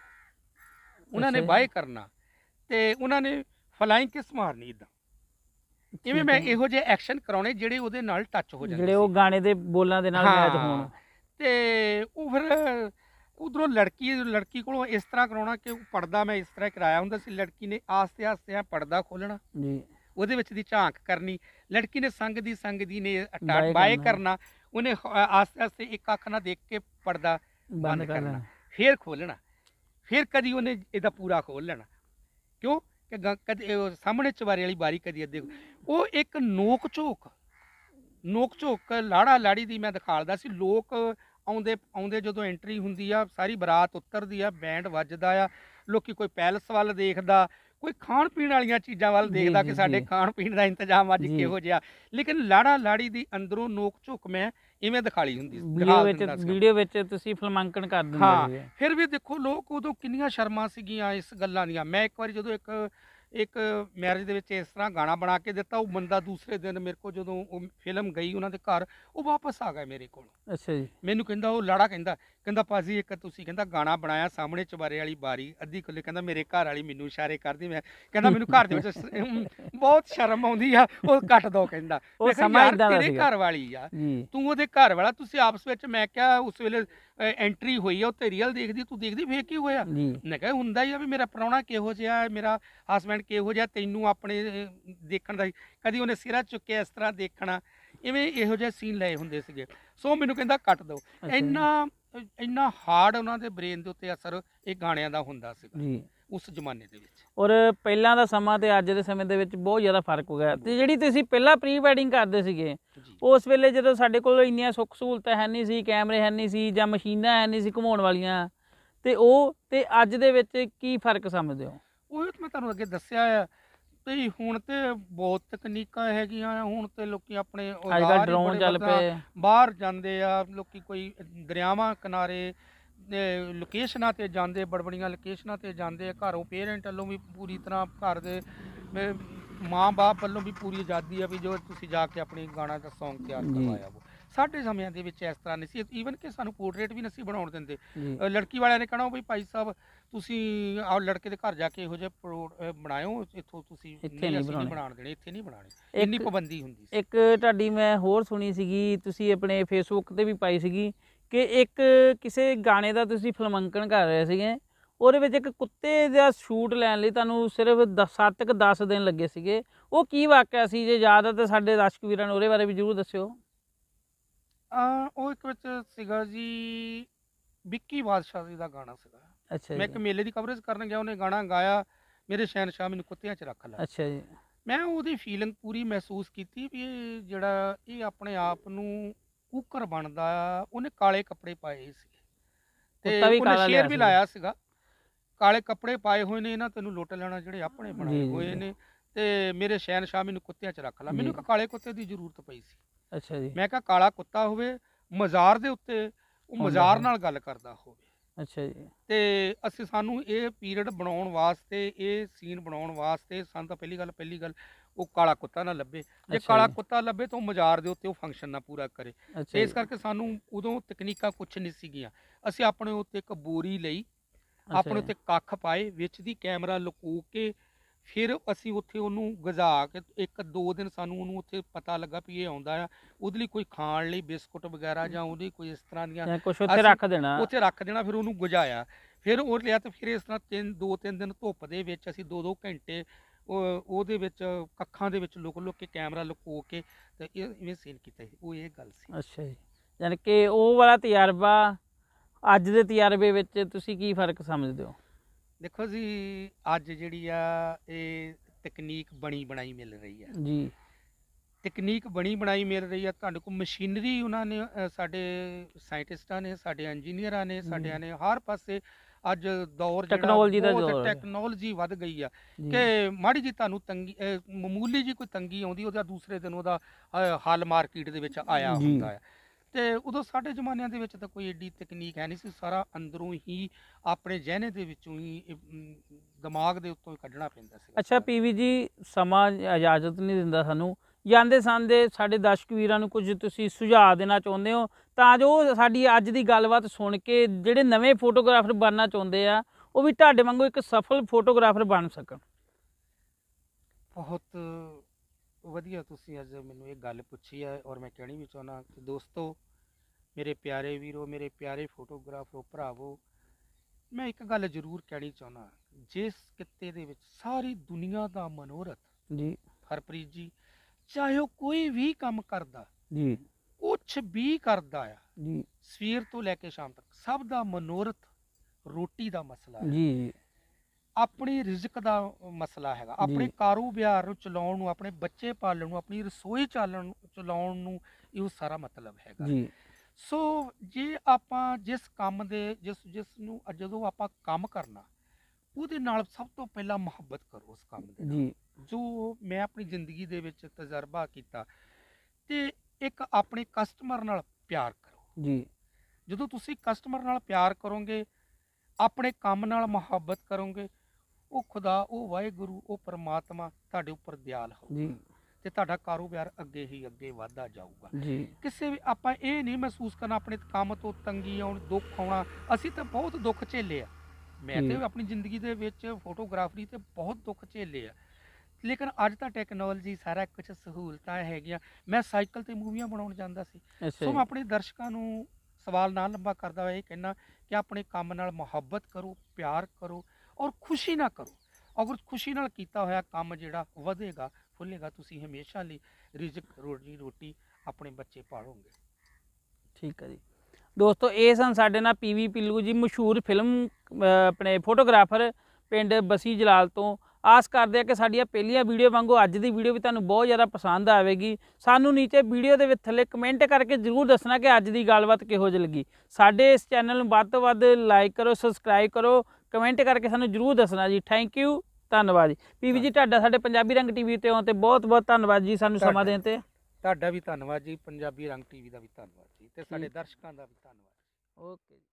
Speaker 1: ਉਹਨਾਂ ਨੇ ਬਾਏ ਕਰਨਾ ਤੇ ਉਹਨਾਂ ਨੇ ਫਲਾਈਂਗ ਕਿਸ ਮਾਰਨੀ ਇਦਾਂ ਇਵੇਂ ਮੈਂ ਇਹੋ ਜਿਹੇ ਐਕਸ਼ਨ ਕਰਾਉਣੇ ਜਿਹੜੇ ਉਹਦੇ ਨਾਲ ਟੱਚ ਹੋ ਜਾਂਦੇ ਜਿਹੜੇ
Speaker 2: ਉਹ ਗਾਣੇ ਦੇ ਬੋਲਾਂ ਦੇ ਨਾਲ ਮੈਚ ਹੋਣ
Speaker 1: ਤੇ ਉਹ ਫਿਰ ਉਧਰੋਂ ਲੜਕੀ ਲੜਕੀ ਕੋਲੋਂ ਇਸ ਤਰ੍ਹਾਂ ਕਰਾਉਣਾ ਕਿ ਉਹ ਪਰਦਾ ਮੈਂ ਇਸ ਤਰ੍ਹਾਂ ਕਰਾਇਆ ਹੁੰਦਾ ਸੀ ਲੜਕੀ ਨੇ ਆਸਤੇ ਆਸਤੇ ਪਰਦਾ ਖੋਲਣਾ ਜੀ ਉਹਦੇ ਵਿੱਚ ਦੀ ਝਾਂਕ ਕਰਨੀ ਲੜਕੀ ਨੇ ਸੰਗ ਦੀ ਸੰਗ ਦੀ ਨੇ ਅਟਾਟ ਬਾਏ ਕਰਨਾ ਉਹਨੇ ਆਸਤੇ ਆਸਤੇ ਇੱਕ ਅੱਖ ਨਾਲ ਦੇਖ ਕੇ ਪਰਦਾ ਬੰਦ ਕਰਨਾ ਫਿਰ ਖੋਲਣਾ ਫਿਰ ਕਦੀ ਉਹਨੇ ਇਹਦਾ ਪੂਰਾ ਖੋਲ ਲੈਣਾ ਕਿਉਂ ਕਿ ਕਦੇ ਸਾਹਮਣੇ ਚਵਾਰੇ ਵਾਲੀ ਬਾਰੀ ਕਦੀ ਅੱਦੇ ਉਹ ਇੱਕ ਨੋਕ ਝੋਕ ਨੋਕ ਝੋਕ ਲਾੜਾ ਲਾੜੀ ਦੀ ਮੈਂ ਦਿਖਾਲਦਾ ਸੀ ਲੋਕ ਆਉਂਦੇ ਆਉਂਦੇ ਜਦੋਂ ਐਂਟਰੀ ਹੁੰਦੀ ਆ ਸਾਰੀ ਬਰਾਤ ਉਤਰਦੀ ਆ ਬੈਂਡ ਵੱਜਦਾ ਆ ਲੋਕੀ ਕੋਈ ਪੈਲਸ ਵੱਲ ਦੇਖਦਾ ਕੋਈ ਖਾਣ ਪੀਣ ਵਾਲੀਆਂ ਚੀਜ਼ਾਂ ਵੱਲ ਦੇਖਦਾ ਕਿ ਸਾਡੇ ਖਾਣ ਪੀਣ ਦਾ ਇੰਤਜ਼ਾਮ ਅੱਜ ਕਿਹੋ ਜਿਹਾ ਲੇਕਿਨ ਲਾੜਾ ਲਾੜੀ ਦੀ ਅੰਦਰੋਂ ਨੋਕ ਝੁਕ ਮੈਂ ਇਵੇਂ ਦਿਖਾਲੀ ਹੁੰਦੀ ਵੀਡੀਓ ਵਿੱਚ ਵੀਡੀਓ ਵਿੱਚ ਤੁਸੀਂ ਫਲਮਾਂਕਣ ਕਰ ਦਿੰਦੇ ਹਾਂ ਫਿਰ ਵੀ ਦੇਖੋ ਲੋਕ ਉਦੋਂ ਕਿੰਨੀਆਂ ਸ਼ਰਮਾਂ ਸੀਗੀਆਂ ਇਸ ਗੱਲਾਂ ਦੀਆਂ ਮੈਂ ਇੱਕ ਵਾਰੀ ਜਦੋਂ ਇੱਕ ਇੱਕ ਮੈਰਿਜ ਦੇ ਵਿੱਚ ਇਸ ਤਰ੍ਹਾਂ ਗਾਣਾ ਬਣਾ ਕੇ ਦਿੱਤਾ ਉਹ ਬੰਦਾ ਦੂਸਰੇ ਦਿਨ ਮੇਰੇ ਕੋਲ ਜਦੋਂ ਉਹ ਫਿਲਮ ਗਈ ਉਹਨਾਂ ਦੇ ਘਰ ਉਹ ਵਾਪਸ ਆ ਗਿਆ ਮੇਰੇ ਕੋਲ ਅੱਛਾ ਜੀ ਮੈਨੂੰ ਕਹਿੰਦਾ ਉਹ ਲਾੜਾ ਕਹਿੰਦਾ ਕਹਿੰਦਾ ਪਾਜੀ ਇੱਕ ਤੁਸੀਂ ਕਹਿੰਦਾ ਗਾਣਾ ਬਣਾਇਆ ਸਾਹਮਣੇ ਚਵਾਰੇ ਵਾਲੀ ਬਾਰੀ ਅੱਧੀ ਖੁੱਲੇ ਕਹਿੰਦਾ ਮੇਰੇ ਘਰ ਵਾਲੀ ਮੈਨੂੰ ਇਸ਼ਾਰੇ ਕਰਦੀ ਮੈਂ ਕਹਿੰਦਾ ਮੈਨੂੰ ਘਰ ਦੇ ਵਿੱਚ ਬਹੁਤ ਸ਼ਰਮ ਆਉਂਦੀ ਆ ਉਹ ਕੱਟ ਦੋ ਕਹਿੰਦਾ ਉਹ ਸਮਾਂ ਇਦਾਂ ਦਾ ਤੇਰੇ ਘਰ ਵਾਲੀ ਆ ਤੂੰ ਉਹਦੇ ਘਰ ਵਾਲਾ ਤੁਸੀਂ ਆਪਸ ਵਿੱਚ ਮੈਂ ਕਿਹਾ ਉਸ ਵੇਲੇ ਐਂਟਰੀ ਹੋਈ ਆ ਉਹ ਤੇ ਰੀਅਲ ਦੇਖਦੀ ਤੂੰ ਦੇਖਦੀ ਫੇਰ ਕੀ ਹੋਇਆ ਮੈਂ ਕਿਹਾ ਹੁੰਦਾ ਹੀ ਆ ਵੀ ਮੇਰਾ ਪਰੌਣਾ ਕਿਹੋ ਜਿਹਾ ਹੈ, ਮੇਰਾ ਹਸਬੰਡ ਕਿਹੋ ਜਿਹਾ ਤੈਨੂੰ ਆਪਣੇ ਦੇਖਣ ਦਾ ਕਦੀ ਉਹਨੇ ਸਿਰਾ ਚੁੱਕਿਆ ਇਸ ਤਰ੍ਹਾਂ ਦੇਖਣਾ ਇਵੇਂ ਇਹੋ ਜਿਹਾ ਸੀਨ ਲਏ ਹੁੰਦੇ ਸੀਗੇ ਸੋ ਮੈਨੂੰ ਕਹਿੰਦਾ ਕੱਟ ਦਿਓ ਇੰਨਾ ਇੰਨਾ ਹਾਰਡ ਉਹਨਾਂ ਦੇ ਬ੍ਰੇਨ ਦੇ ਉੱਤੇ ਅਸਰ ਇਹ ਗਾਣਿਆਂ ਦਾ ਹੁੰਦਾ ਸੀਗਾ ਜੀ ਉਸ ਜ਼ਮਾਨੇ ਦੇ ਵਿੱਚ
Speaker 2: ਔਰ ਪਹਿਲਾਂ ਦਾ ਸਮਾਂ ਤੇ ਅੱਜ ਦੇ ਸਮੇਂ ਦੇ ਵਿੱਚ ਬਹੁਤ ਜ਼ਿਆਦਾ ਫਰਕ ਹੋ ਗਿਆ ਤੇ ਜਿਹੜੀ ਤੁਸੀਂ ਪਹਿਲਾਂ ਪ੍ਰੀ ਵੈਡਿੰਗ ਕਰਦੇ ਸੀਗੇ ਉਸ ਵੇਲੇ ਜਦੋਂ ਸਾਡੇ ਕੋਲ ਇੰਨੀਆਂ ਸੁੱਖ ਸਹੂਲਤਾਂ ਹੈ ਨਹੀਂ ਸੀ ਕੈਮਰੇ ਹੈ ਨਹੀਂ ਸੀ ਜਾਂ ਮਸ਼ੀਨਾਂ ਹੈ ਨਹੀਂ ਸੀ ਘੁਮਾਉਣ ਵਾਲੀਆਂ ਤੇ ਉਹ ਤੇ ਅੱਜ ਦੇ ਵਿੱਚ ਕੀ ਫਰਕ ਸਮਝਦੇ ਹੋ
Speaker 1: ਉਹ ਮੈਂ ਤੁਹਾਨੂੰ ਅੱਗੇ ਦੱਸਿਆ ਆ ਤੇ ਹੁਣ ਤੇ ਬਹੁਤ ਤਕਨੀਕਾਂ ਹੈਗੀਆਂ ਆ, ਹੁਣ ਤੇ ਲੋਕੀ ਆਪਣੇ ਅੱਜਕੱਲ ਡਰੋਨ ਚੱਲ ਪਏ। ਬਾਹਰ ਜਾਂਦੇ ਆ ਲੋਕੀ ਕੋਈ ਦਰਿਆਵਾਂ ਕਿਨਾਰੇ ਲੋਕੇਸ਼ਨਾਂ ਤੇ ਜਾਂਦੇ ਬੜ ਬੜੀਆਂ ਲੋਕੇਸ਼ਨਾਂ ਤੇ ਜਾਂਦੇ ਆ ਘਰੋਂ ਪੇਰੈਂਟ ਵੱਲੋਂ ਵੀ ਪੂਰੀ ਤਰ੍ਹਾਂ ਘਰ ਦੇ ਮਾਂ-ਬਾਪ ਵੱਲੋਂ ਵੀ ਪੂਰੀ ਆਜ਼ਾਦੀ ਆ ਵੀ ਜੋ ਤੁਸੀਂ ਜਾ ਕੇ ਆਪਣੀ ਗਾਣਾ ਦਾ Song ਤਿਆਰ ਕਰਵਾਇਆ ਉਹ ਸਾਡੇ ਸਮਿਆਂ ਦੇ ਵਿੱਚ ਇਸ ਤਰ੍ਹਾਂ ਨਹੀਂ ਸੀ ਈਵਨ ਕਿ ਸਾਨੂੰ ਪੋਰਟਰੇਟ ਵੀ ਨਹੀਂ ਸੀ ਬਣਾਉਣ ਦਿੰਦੇ ਲੜਕੀ ਵਾਲਿਆਂ ਨੇ ਕਹਣਾ ਉਹ ਵੀ ਭਾਈ ਸਾਹਿਬ ਤੁਸੀਂ ਆਹ ਲੜਕੇ ਦੇ ਘਰ ਜਾ ਕੇ ਇਹੋ ਜਿਹੇ ਬਣਾਇਓ ਇੱਥੋਂ ਤੁਸੀਂ ਇੱਥੇ ਨਹੀਂ ਅਸੀਂ ਬਣਾਉਣ ਦੇਣੇ ਇੱਥੇ ਨਹੀਂ ਬਣਾਣੇ ਇੰਨੀ ਪਾਬੰਦੀ ਹੁੰਦੀ
Speaker 2: ਸੀ ਇੱਕ ਤੁਹਾਡੀ ਮੈਂ ਹੋਰ ਸੁਣੀ ਸੀਗੀ ਤੁਸੀਂ ਆਪਣੇ ਫੇਸਬੁੱਕ ਤੇ ਵੀ ਪਾਈ ਸੀਗੀ ਕਿ ਇੱਕ ਕਿਸੇ ਗਾਣੇ ਦਾ ਤੁਸੀਂ ਫਿਲਮੰਕਣ ਕਰ ਰਹੇ ਸੀਗੇ ਉਹਦੇ ਵਿੱਚ ਇੱਕ ਕੁੱਤੇ ਦਾ ਸ਼ੂਟ ਲੈਣ ਲਈ ਤੁਹਾਨੂੰ ਸਿਰਫ 7 ਤੱਕ 10 ਦਿਨ ਲੱਗੇ ਸੀਗੇ ਉਹ ਕੀ ਵਾਕਿਆ ਸੀ ਜੇ ਯਾਦ ਆ ਤਾਂ ਸਾਡੇ ਦਰਸ਼ਕ ਵੀਰਾਂ ਨੂੰ ਉਹਦੇ ਬਾਰੇ ਵੀ ਜ਼ਰੂਰ ਦੱਸਿਓ
Speaker 1: ਆ ਉਹ ਇੱਕ ਵਿੱਚ ਸੀਗਾ ਜੀ ਵਿੱਕੀ ਬਾਦਸ਼ਾਹ ਜੀ ਦਾ ਗਾਣਾ ਸੀਗਾ ਅੱਛਾ ਮੈਂ ਇੱਕ ਮੇਲੇ ਦੀ ਕਵਰੇਜ ਕਰਨ ਗਿਆ ਉਹਨੇ ਗਾਣਾ ਗਾਇਆ ਮੇਰੇ ਸ਼ੈਨ ਸ਼ਾਹ ਮੈਨੂੰ ਕੁੱਤਿਆਂ 'ਚ ਰੱਖ ਲਿਆ ਅੱਛਾ ਜੀ ਮੈਂ ਉਹਦੀ ਫੀਲਿੰਗ ਪੂਰੀ ਮਹਿਸੂਸ ਕੀਤੀ ਵੀ ਜਿਹੜਾ ਇਹ ਆਪਣੇ ਆਪ ਨੂੰ ਕੂਕਰ ਬਣਦਾ ਉਹਨੇ ਕਾਲੇ ਕੱਪੜੇ ਪਾਏ ਸੀ ਤੇ ਉਹਨੇ ਸ਼ੇਰ ਵੀ ਲਾਇਆ ਸੀਗਾ ਕਾਲੇ ਕੱਪੜੇ ਪਾਏ ਹੋਏ ਨੇ ਇਹਨਾਂ ਤੈਨੂੰ ਲੁੱਟ ਲੈਣਾ ਜਿਹੜੇ ਆਪਣੇ ਬਣਾਏ ਹੋਏ ਨੇ ਤੇ ਮੇਰੇ ਸ਼ੈਨ ਸ਼ਾਹ ਮੈਨੂੰ ਕੁੱਤਿਆਂ 'ਚ ਰੱਖ ਲਿਆ ਮੈਨੂੰ ਇੱਕ ਕਾਲੇ ਕੁੱਤੇ ਦੀ ਜ਼ਰੂਰਤ ਪਈ ਸੀ ਅੱਛਾ ਜੀ ਮੈਂ ਕਿਹਾ ਕਾਲਾ ਕੁੱਤਾ ਹੋਵੇ ਮਜ਼ਾਰ ਦੇ ਉੱਤੇ
Speaker 2: ਉਹ ਮਜ਼ਾਰ ਨਾਲ
Speaker 1: ਗੱਲ ਕਰਦਾ ਹੋਵੇ ਅੱਛਾ ਜੀ ਤੇ ਅਸੀਂ ਸਾਨੂੰ ਇਹ ਪੀਰੀਅਡ ਬਣਾਉਣ ਵਾਸਤੇ ਇਹ ਸੀਨ ਬਣਾਉਣ ਵਾਸਤੇ ਸਾਨੂੰ ਤਾਂ ਪਹਿਲੀ ਗੱਲ ਪਹਿਲੀ ਗੱਲ ਉਹ ਕਾਲਾ ਕੁੱਤਾ ਨਾ ਲੱਭੇ ਜੇ ਕਾਲਾ ਕੁੱਤਾ ਲੱਭੇ ਤਾਂ ਮਜ਼ਾਰ ਦੇ ਉੱਤੇ ਉਹ ਫੰਕਸ਼ਨ ਨਾ ਪੂਰਾ ਕਰੇ ਤੇ ਇਸ ਕਰਕੇ ਸਾਨੂੰ ਉਦੋਂ ਤਕਨੀਕਾਂ ਕੁਝ ਨਹੀਂ ਸੀਗੀਆਂ ਅਸੀਂ ਆਪਣੇ ਉੱਤੇ ਇੱਕ ਬੋਰੀ ਲਈ ਆਪਣੇ ਉੱਤੇ ਕੱਖ ਪਾਏ ਵਿੱਚ ਦੀ ਕੈਮਰਾ ਲੁਕੋ ਕੇ ਫਿਰ ਅਸੀਂ ਉੱਥੇ ਉਹਨੂੰ ਗਜ਼ਾ ਕੇ ਇੱਕ ਦੋ ਦਿਨ ਸਾਨੂੰ ਉਹਨੂੰ ਉੱਥੇ ਪਤਾ ਲੱਗਾ ਵੀ ਇਹ ਆਉਂਦਾ ਆ ਉਹਦੇ ਲਈ ਕੋਈ ਖਾਣ ਲਈ ਬਿਸਕੁਟ ਵਗੈਰਾ ਜਾਂ ਉਹਦੀ ਕੋਈ ਇਸ ਤਰ੍ਹਾਂ ਦੀਆਂ ਕੁਝ ਉੱਥੇ ਰੱਖ ਦੇਣਾ ਉੱਥੇ ਰੱਖ ਦੇਣਾ ਫਿਰ ਉਹਨੂੰ ਗੁਜਾਇਆ ਫਿਰ ਉਹ ਲਿਆ ਤੇ ਫਿਰ ਇਸ ਤਰ੍ਹਾਂ ਤਿੰਨ ਦੋ ਤਿੰਨ ਦਿਨ ਧੁੱਪ ਦੇ ਵਿੱਚ ਅਸੀਂ ਦੋ ਦੋ ਘੰਟੇ ਉਹਦੇ ਵਿੱਚ ਕੱਖਾਂ ਦੇ ਵਿੱਚ ਲੁਕ ਲੁਕ ਕੇ ਕੈਮਰਾ ਲੁਕੋ ਕੇ ਤੇ ਇਵੇਂ ਸੀਨ ਕੀਤਾ ਸੀ ਉਹ ਇਹ ਗੱਲ ਸੀ ਅੱਛਾ ਜੀ
Speaker 2: ਯਾਨੀ ਕਿ ਉਹ ਵਾਲਾ ਤਜਰਬਾ ਅੱਜ ਦੇ ਤਜਰਬੇ ਵਿੱਚ ਤੁਸੀਂ ਕੀ ਫਰਕ ਸਮਝਦੇ ਹੋ
Speaker 1: ਦੇਖੋ ਜੀ ਅੱਜ ਜਿਹੜੀ ਆ ਇਹ ਤਕਨੀਕ ਬਣੀ ਬਣਾਈ ਮਿਲ ਰਹੀ ਆ ਜੀ ਤਕਨੀਕ ਬਣੀ ਬਣਾਈ ਮਿਲ ਰਹੀ ਆ ਤੁਹਾਡੇ ਕੋਲ ਮਸ਼ੀਨਰੀ ਉਹਨਾਂ ਨੇ ਸਾਡੇ ਸਾਇੰਟਿਸਟਾਂ ਨੇ ਸਾਡੇ ਇੰਜੀਨੀਅਰਾਂ ਨੇ ਸਾਡਿਆਂ ਨੇ ਹਰ ਪਾਸੇ ਅੱਜ ਦੌਰ ਟੈਕਨੋਲੋਜੀ ਦਾ ਦੌਰ ਟੈਕਨੋਲੋਜੀ ਵੱਧ ਗਈ ਆ ਕਿ ਮਾੜੀ ਜੀ ਤੁਹਾਨੂੰ ਤੰਗੀ ਮਾਮੂਲੀ ਜੀ ਕੋਈ ਤੰਗੀ ਆਉਂਦੀ ਉਹਦਾ ਦੂਸਰੇ ਦਿਨ ਉਹਦਾ ਹਾਲ ਹੱਲ ਮਾਰਕੀਟ ਦੇ ਵਿੱਚ ਆਇਆ ਹੁੰਦਾ ਆ ਤੇ ਉਦੋਂ ਸਾਡੇ ਜ਼ਮਾਨਿਆਂ ਦੇ ਵਿੱਚ ਤਾਂ ਕੋਈ ਏਡੀ ਤਕਨੀਕ ਹੈ ਨਹੀਂ ਸੀ ਸਾਰਾ ਅੰਦਰੋਂ ਹੀ ਆਪਣੇ ਜਹਨੇ ਦੇ ਵਿੱਚੋਂ ਹੀ ਦਿਮਾਗ ਦੇ ਉੱਤੋਂ ਹੀ ਕੱਢਣਾ ਪੈਂਦਾ ਸੀ
Speaker 2: ਅੱਛਾ ਪੀਵੀ ਜੀ ਸਮਾਂ ਇਜਾਜ਼ਤ ਨਹੀਂ ਦਿੰਦਾ ਸਾਨੂੰ ਜਾਂਦੇ ਸੰਦੇ ਸਾਡੇ ਦਰਸ਼ਕ ਵੀਰਾਂ ਨੂੰ ਕੁਝ ਤੁਸੀਂ ਸੁਝਾਅ ਦੇਣਾ ਚਾਹੁੰਦੇ ਹੋ ਤਾਂ ਜੋ ਸਾਡੀ ਅੱਜ ਦੀ ਗੱਲਬਾਤ ਸੁਣ ਕੇ ਜਿਹੜੇ ਨਵੇਂ ਫੋਟੋਗ੍ਰਾਫਰ ਬਣਨਾ ਚਾਹੁੰਦੇ ਆ ਉਹ ਵੀ ਤੁਹਾਡੇ ਵਾਂਗੂ ਇੱਕ ਸਫਲ ਫੋਟੋਗ੍ਰਾਫਰ ਬਣ ਸਕਣ
Speaker 1: ਬਹੁਤ ਵਧੀਆ ਤੁਸੀਂ ਅੱਜ ਮੈਨੂੰ ਇਹ ਗੱਲ ਪੁੱਛੀ ਹੈ ਔਰ ਮੈਂ ਕਹਿਣੀ ਵੀ ਚਾਹੁੰਦਾ ਕਿ ਦੋਸਤੋ ਮੇਰੇ ਪਿਆਰੇ ਵੀਰੋ ਮੇਰੇ ਪਿਆਰੇ ਫੋਟੋਗ੍ਰਾਫਰੋ ਭਰਾਵੋ ਮੈਂ ਇੱਕ ਗੱਲ ਜ਼ਰੂਰ ਕਹਿਣੀ ਚਾਹੁੰਦਾ ਜਿਸ ਕਿੱਤੇ ਦੇ ਵਿੱਚ ਸਾਰੀ ਦੁਨੀਆ ਦਾ ਮਨੋਰਥ ਜੀ ਹਰਪ੍ਰੀਤ ਜੀ ਚਾਹੇ ਉਹ ਕੋਈ ਵੀ ਕੰਮ ਕਰਦਾ ਜੀ ਕੁਛ ਵੀ ਕਰਦਾ ਆ ਜੀ ਸਵੇਰ ਤੋਂ ਲੈ ਕੇ ਸ਼ਾਮ ਤੱਕ ਸਭ ਦਾ ਮਨੋਰਥ ਰੋਟੀ ਦਾ ਮਸਲਾ ਹੈ ਜੀ ਜੀ ਆਪਣੀ ਰਿਜ਼ਕ ਦਾ ਮਸਲਾ ਹੈਗਾ ਆਪਣੇ ਕਾਰੋਬਾਰ ਨੂੰ ਚਲਾਉਣ ਨੂੰ ਆਪਣੇ ਬੱਚੇ ਪਾਲਣ ਨੂੰ ਆਪਣੀ ਰਸੋਈ ਚਾਲਣ ਚਲਾਉਣ ਨੂੰ ਇਹੋ ਸਾਰਾ ਮਤਲਬ ਹੈਗਾ ਜੀ ਸੋ ਜੇ ਆਪਾਂ ਜਿਸ ਕੰਮ ਦੇ ਜਿਸ ਜਿਸ ਨੂੰ ਜਦੋਂ ਆਪਾਂ ਕੰਮ ਕਰਨਾ ਉਹਦੇ ਨਾਲ ਸਭ ਤੋਂ ਪਹਿਲਾਂ ਮੁਹੱਬਤ ਕਰੋ ਉਸ ਕੰਮ ਦੇ ਜੀ ਜੋ ਮੈਂ ਆਪਣੀ ਜ਼ਿੰਦਗੀ ਦੇ ਵਿੱਚ ਤਜਰਬਾ ਕੀਤਾ ਤੇ ਇੱਕ ਆਪਣੇ ਕਸਟਮਰ ਨਾਲ ਪਿਆਰ ਕਰੋ ਜੀ ਜਦੋਂ ਤੁਸੀਂ ਕਸਟਮਰ ਨਾਲ ਪਿਆਰ ਕਰੋਗੇ ਆਪਣੇ ਕੰਮ ਨਾਲ ਮੁਹੱਬਤ ਕਰੋਗੇ ਉਹ ਖੁਦਾ ਉਹ ਵਾਹਿਗੁਰੂ ਉਹ ਪਰਮਾਤਮਾ ਤੁਹਾਡੇ ਉੱਪਰ ਦਿਆਲ ਜੀ ਤੇ ਤੁਹਾਡਾ ਕਾਰੋਬਾਰ ਅੱਗੇ ਹੀ ਅੱਗੇ ਵਧਦਾ ਜਾਊਗਾ ਜੀ ਕਿਸੇ ਵੀ ਆਪਾਂ ਇਹ ਨਹੀਂ ਮਹਿਸੂਸ ਕਰਨਾ ਆਪਣੇ ਕੰਮ ਤੋਂ ਤੰਗੀ ਆਉਣ ਦੁੱਖ ਆਉਣਾ ਅਸੀਂ ਤਾਂ ਬਹੁਤ ਦੁੱਖ ਝੇਲੇ ਆ ਮੈਂ ਤੇ ਆਪਣੀ ਜ਼ਿੰਦਗੀ ਦੇ ਵਿੱਚ ਫੋਟੋਗ੍ਰਾਫਰੀ ਤੇ ਬਹੁਤ ਦੁੱਖ ਝੇਲੇ ਆ ਲੇਕਿਨ ਅੱਜ ਤਾਂ ਟੈਕਨੋਲੋਜੀ ਸਾਰਾ ਕੁਝ ਸਹੂਲਤਾਂ ਹੈਗੀਆਂ ਮੈਂ ਸਾਈਕਲ ਤੇ ਮੂਵੀਆਂ ਬਣਾਉਣ ਜਾਂਦਾ ਸੀ ਸੋ ਮੈਂ ਆਪਣੇ ਦਰਸ਼ਕਾਂ ਨੂੰ ਸਵਾਲ ਨਾ ਲੰਬਾ ਕਰਦਾ ਇਹ ਕਹਿਣਾ ਕਿ ਆਪਣੇ ਕੰਮ ਨਾਲ ਮੁਹੱਬਤ ਕਰੋ ਪਿਆਰ ਕਰੋ ਔਰ ਖੁਸ਼ੀ ਨਾਲ ਕਰੋ ਅਗਰ ਖੁਸ਼ੀ ਨਾਲ ਕੀਤਾ ਹੋਇਆ ਕੰਮ ਜਿਹੜਾ ਵਧੇਗਾ ਫੁੱਲੇਗਾ ਤੁਸੀਂ ਹਮੇਸ਼ਾ ਲਈ ਰਿਜਕ ਰੋਜੀ ਰੋਟੀ ਆਪਣੇ ਬੱਚੇ ਪਾਲੋਗੇ ਠੀਕ ਹੈ ਜੀ
Speaker 2: ਦੋਸਤੋ ਇਹ ਸਨ ਸਾਡੇ ਨਾਲ ਪੀਵੀ ਪਿੱਲੂ ਜੀ ਮਸ਼ਹੂਰ ਫਿਲਮ ਆਪਣੇ ਫੋਟੋਗ੍ਰਾਫਰ ਪਿੰਡ ਬਸੀ ਜਲਾਲ ਤੋਂ ਆਸ ਕਰਦੇ ਆ ਕਿ ਸਾਡੀਆਂ ਪਹਿਲੀਆਂ ਵੀਡੀਓ ਵਾਂਗੂ ਅੱਜ ਦੀ ਵੀਡੀਓ ਵੀ ਤੁਹਾਨੂੰ ਬਹੁਤ ਜ਼ਿਆਦਾ ਪਸੰਦ ਆਵੇਗੀ ਸਾਨੂੰ ਨੀਚੇ ਵੀਡੀਓ ਦੇ ਵਿੱਚ ਥੱਲੇ ਕਮੈਂਟ ਕਰਕੇ ਜ਼ਰੂਰ ਦੱਸਣਾ ਕਿ ਅੱਜ ਦੀ ਗੱਲਬਾਤ ਕਿਹੋ ਜਿਹੀ ਲੱਗੀ ਸਾਡੇ ਇਸ ਚੈਨਲ ਨੂੰ ਵੱਧ ਤੋਂ ਵੱਧ ਲਾਈਕ ਕਰੋ ਸਬਸਕ੍ਰਾਈਬ ਕਰੋ ਕਮੈਂਟ ਕਰਕੇ ਸਾਨੂੰ ਜਰੂਰ ਦੱਸਣਾ ਜੀ ਥੈਂਕ ਯੂ ਧੰਨਵਾਦ ਜੀ ਪੀਵੀ ਜੀ ਤੁਹਾਡਾ ਸਾਡੇ ਪੰਜਾਬੀ ਰੰਗ ਟੀਵੀ ਤੇ ਆਉਣ ਤੇ ਬਹੁਤ ਬਹੁਤ ਧੰਨਵਾਦ ਜੀ ਸਾਨੂੰ ਸਮਾਂ ਦੇਣ ਤੇ
Speaker 1: ਤੁਹਾਡਾ ਵੀ ਧੰਨਵਾਦ ਜੀ ਪੰਜਾਬੀ ਰੰਗ ਟੀਵੀ ਦਾ ਵੀ ਧੰਨਵਾਦ ਜੀ ਤੇ ਸਾਡੇ ਦਰਸ਼ਕਾਂ
Speaker 2: ਦਾ ਵੀ ਧੰਨਵਾਦ ਓਕੇ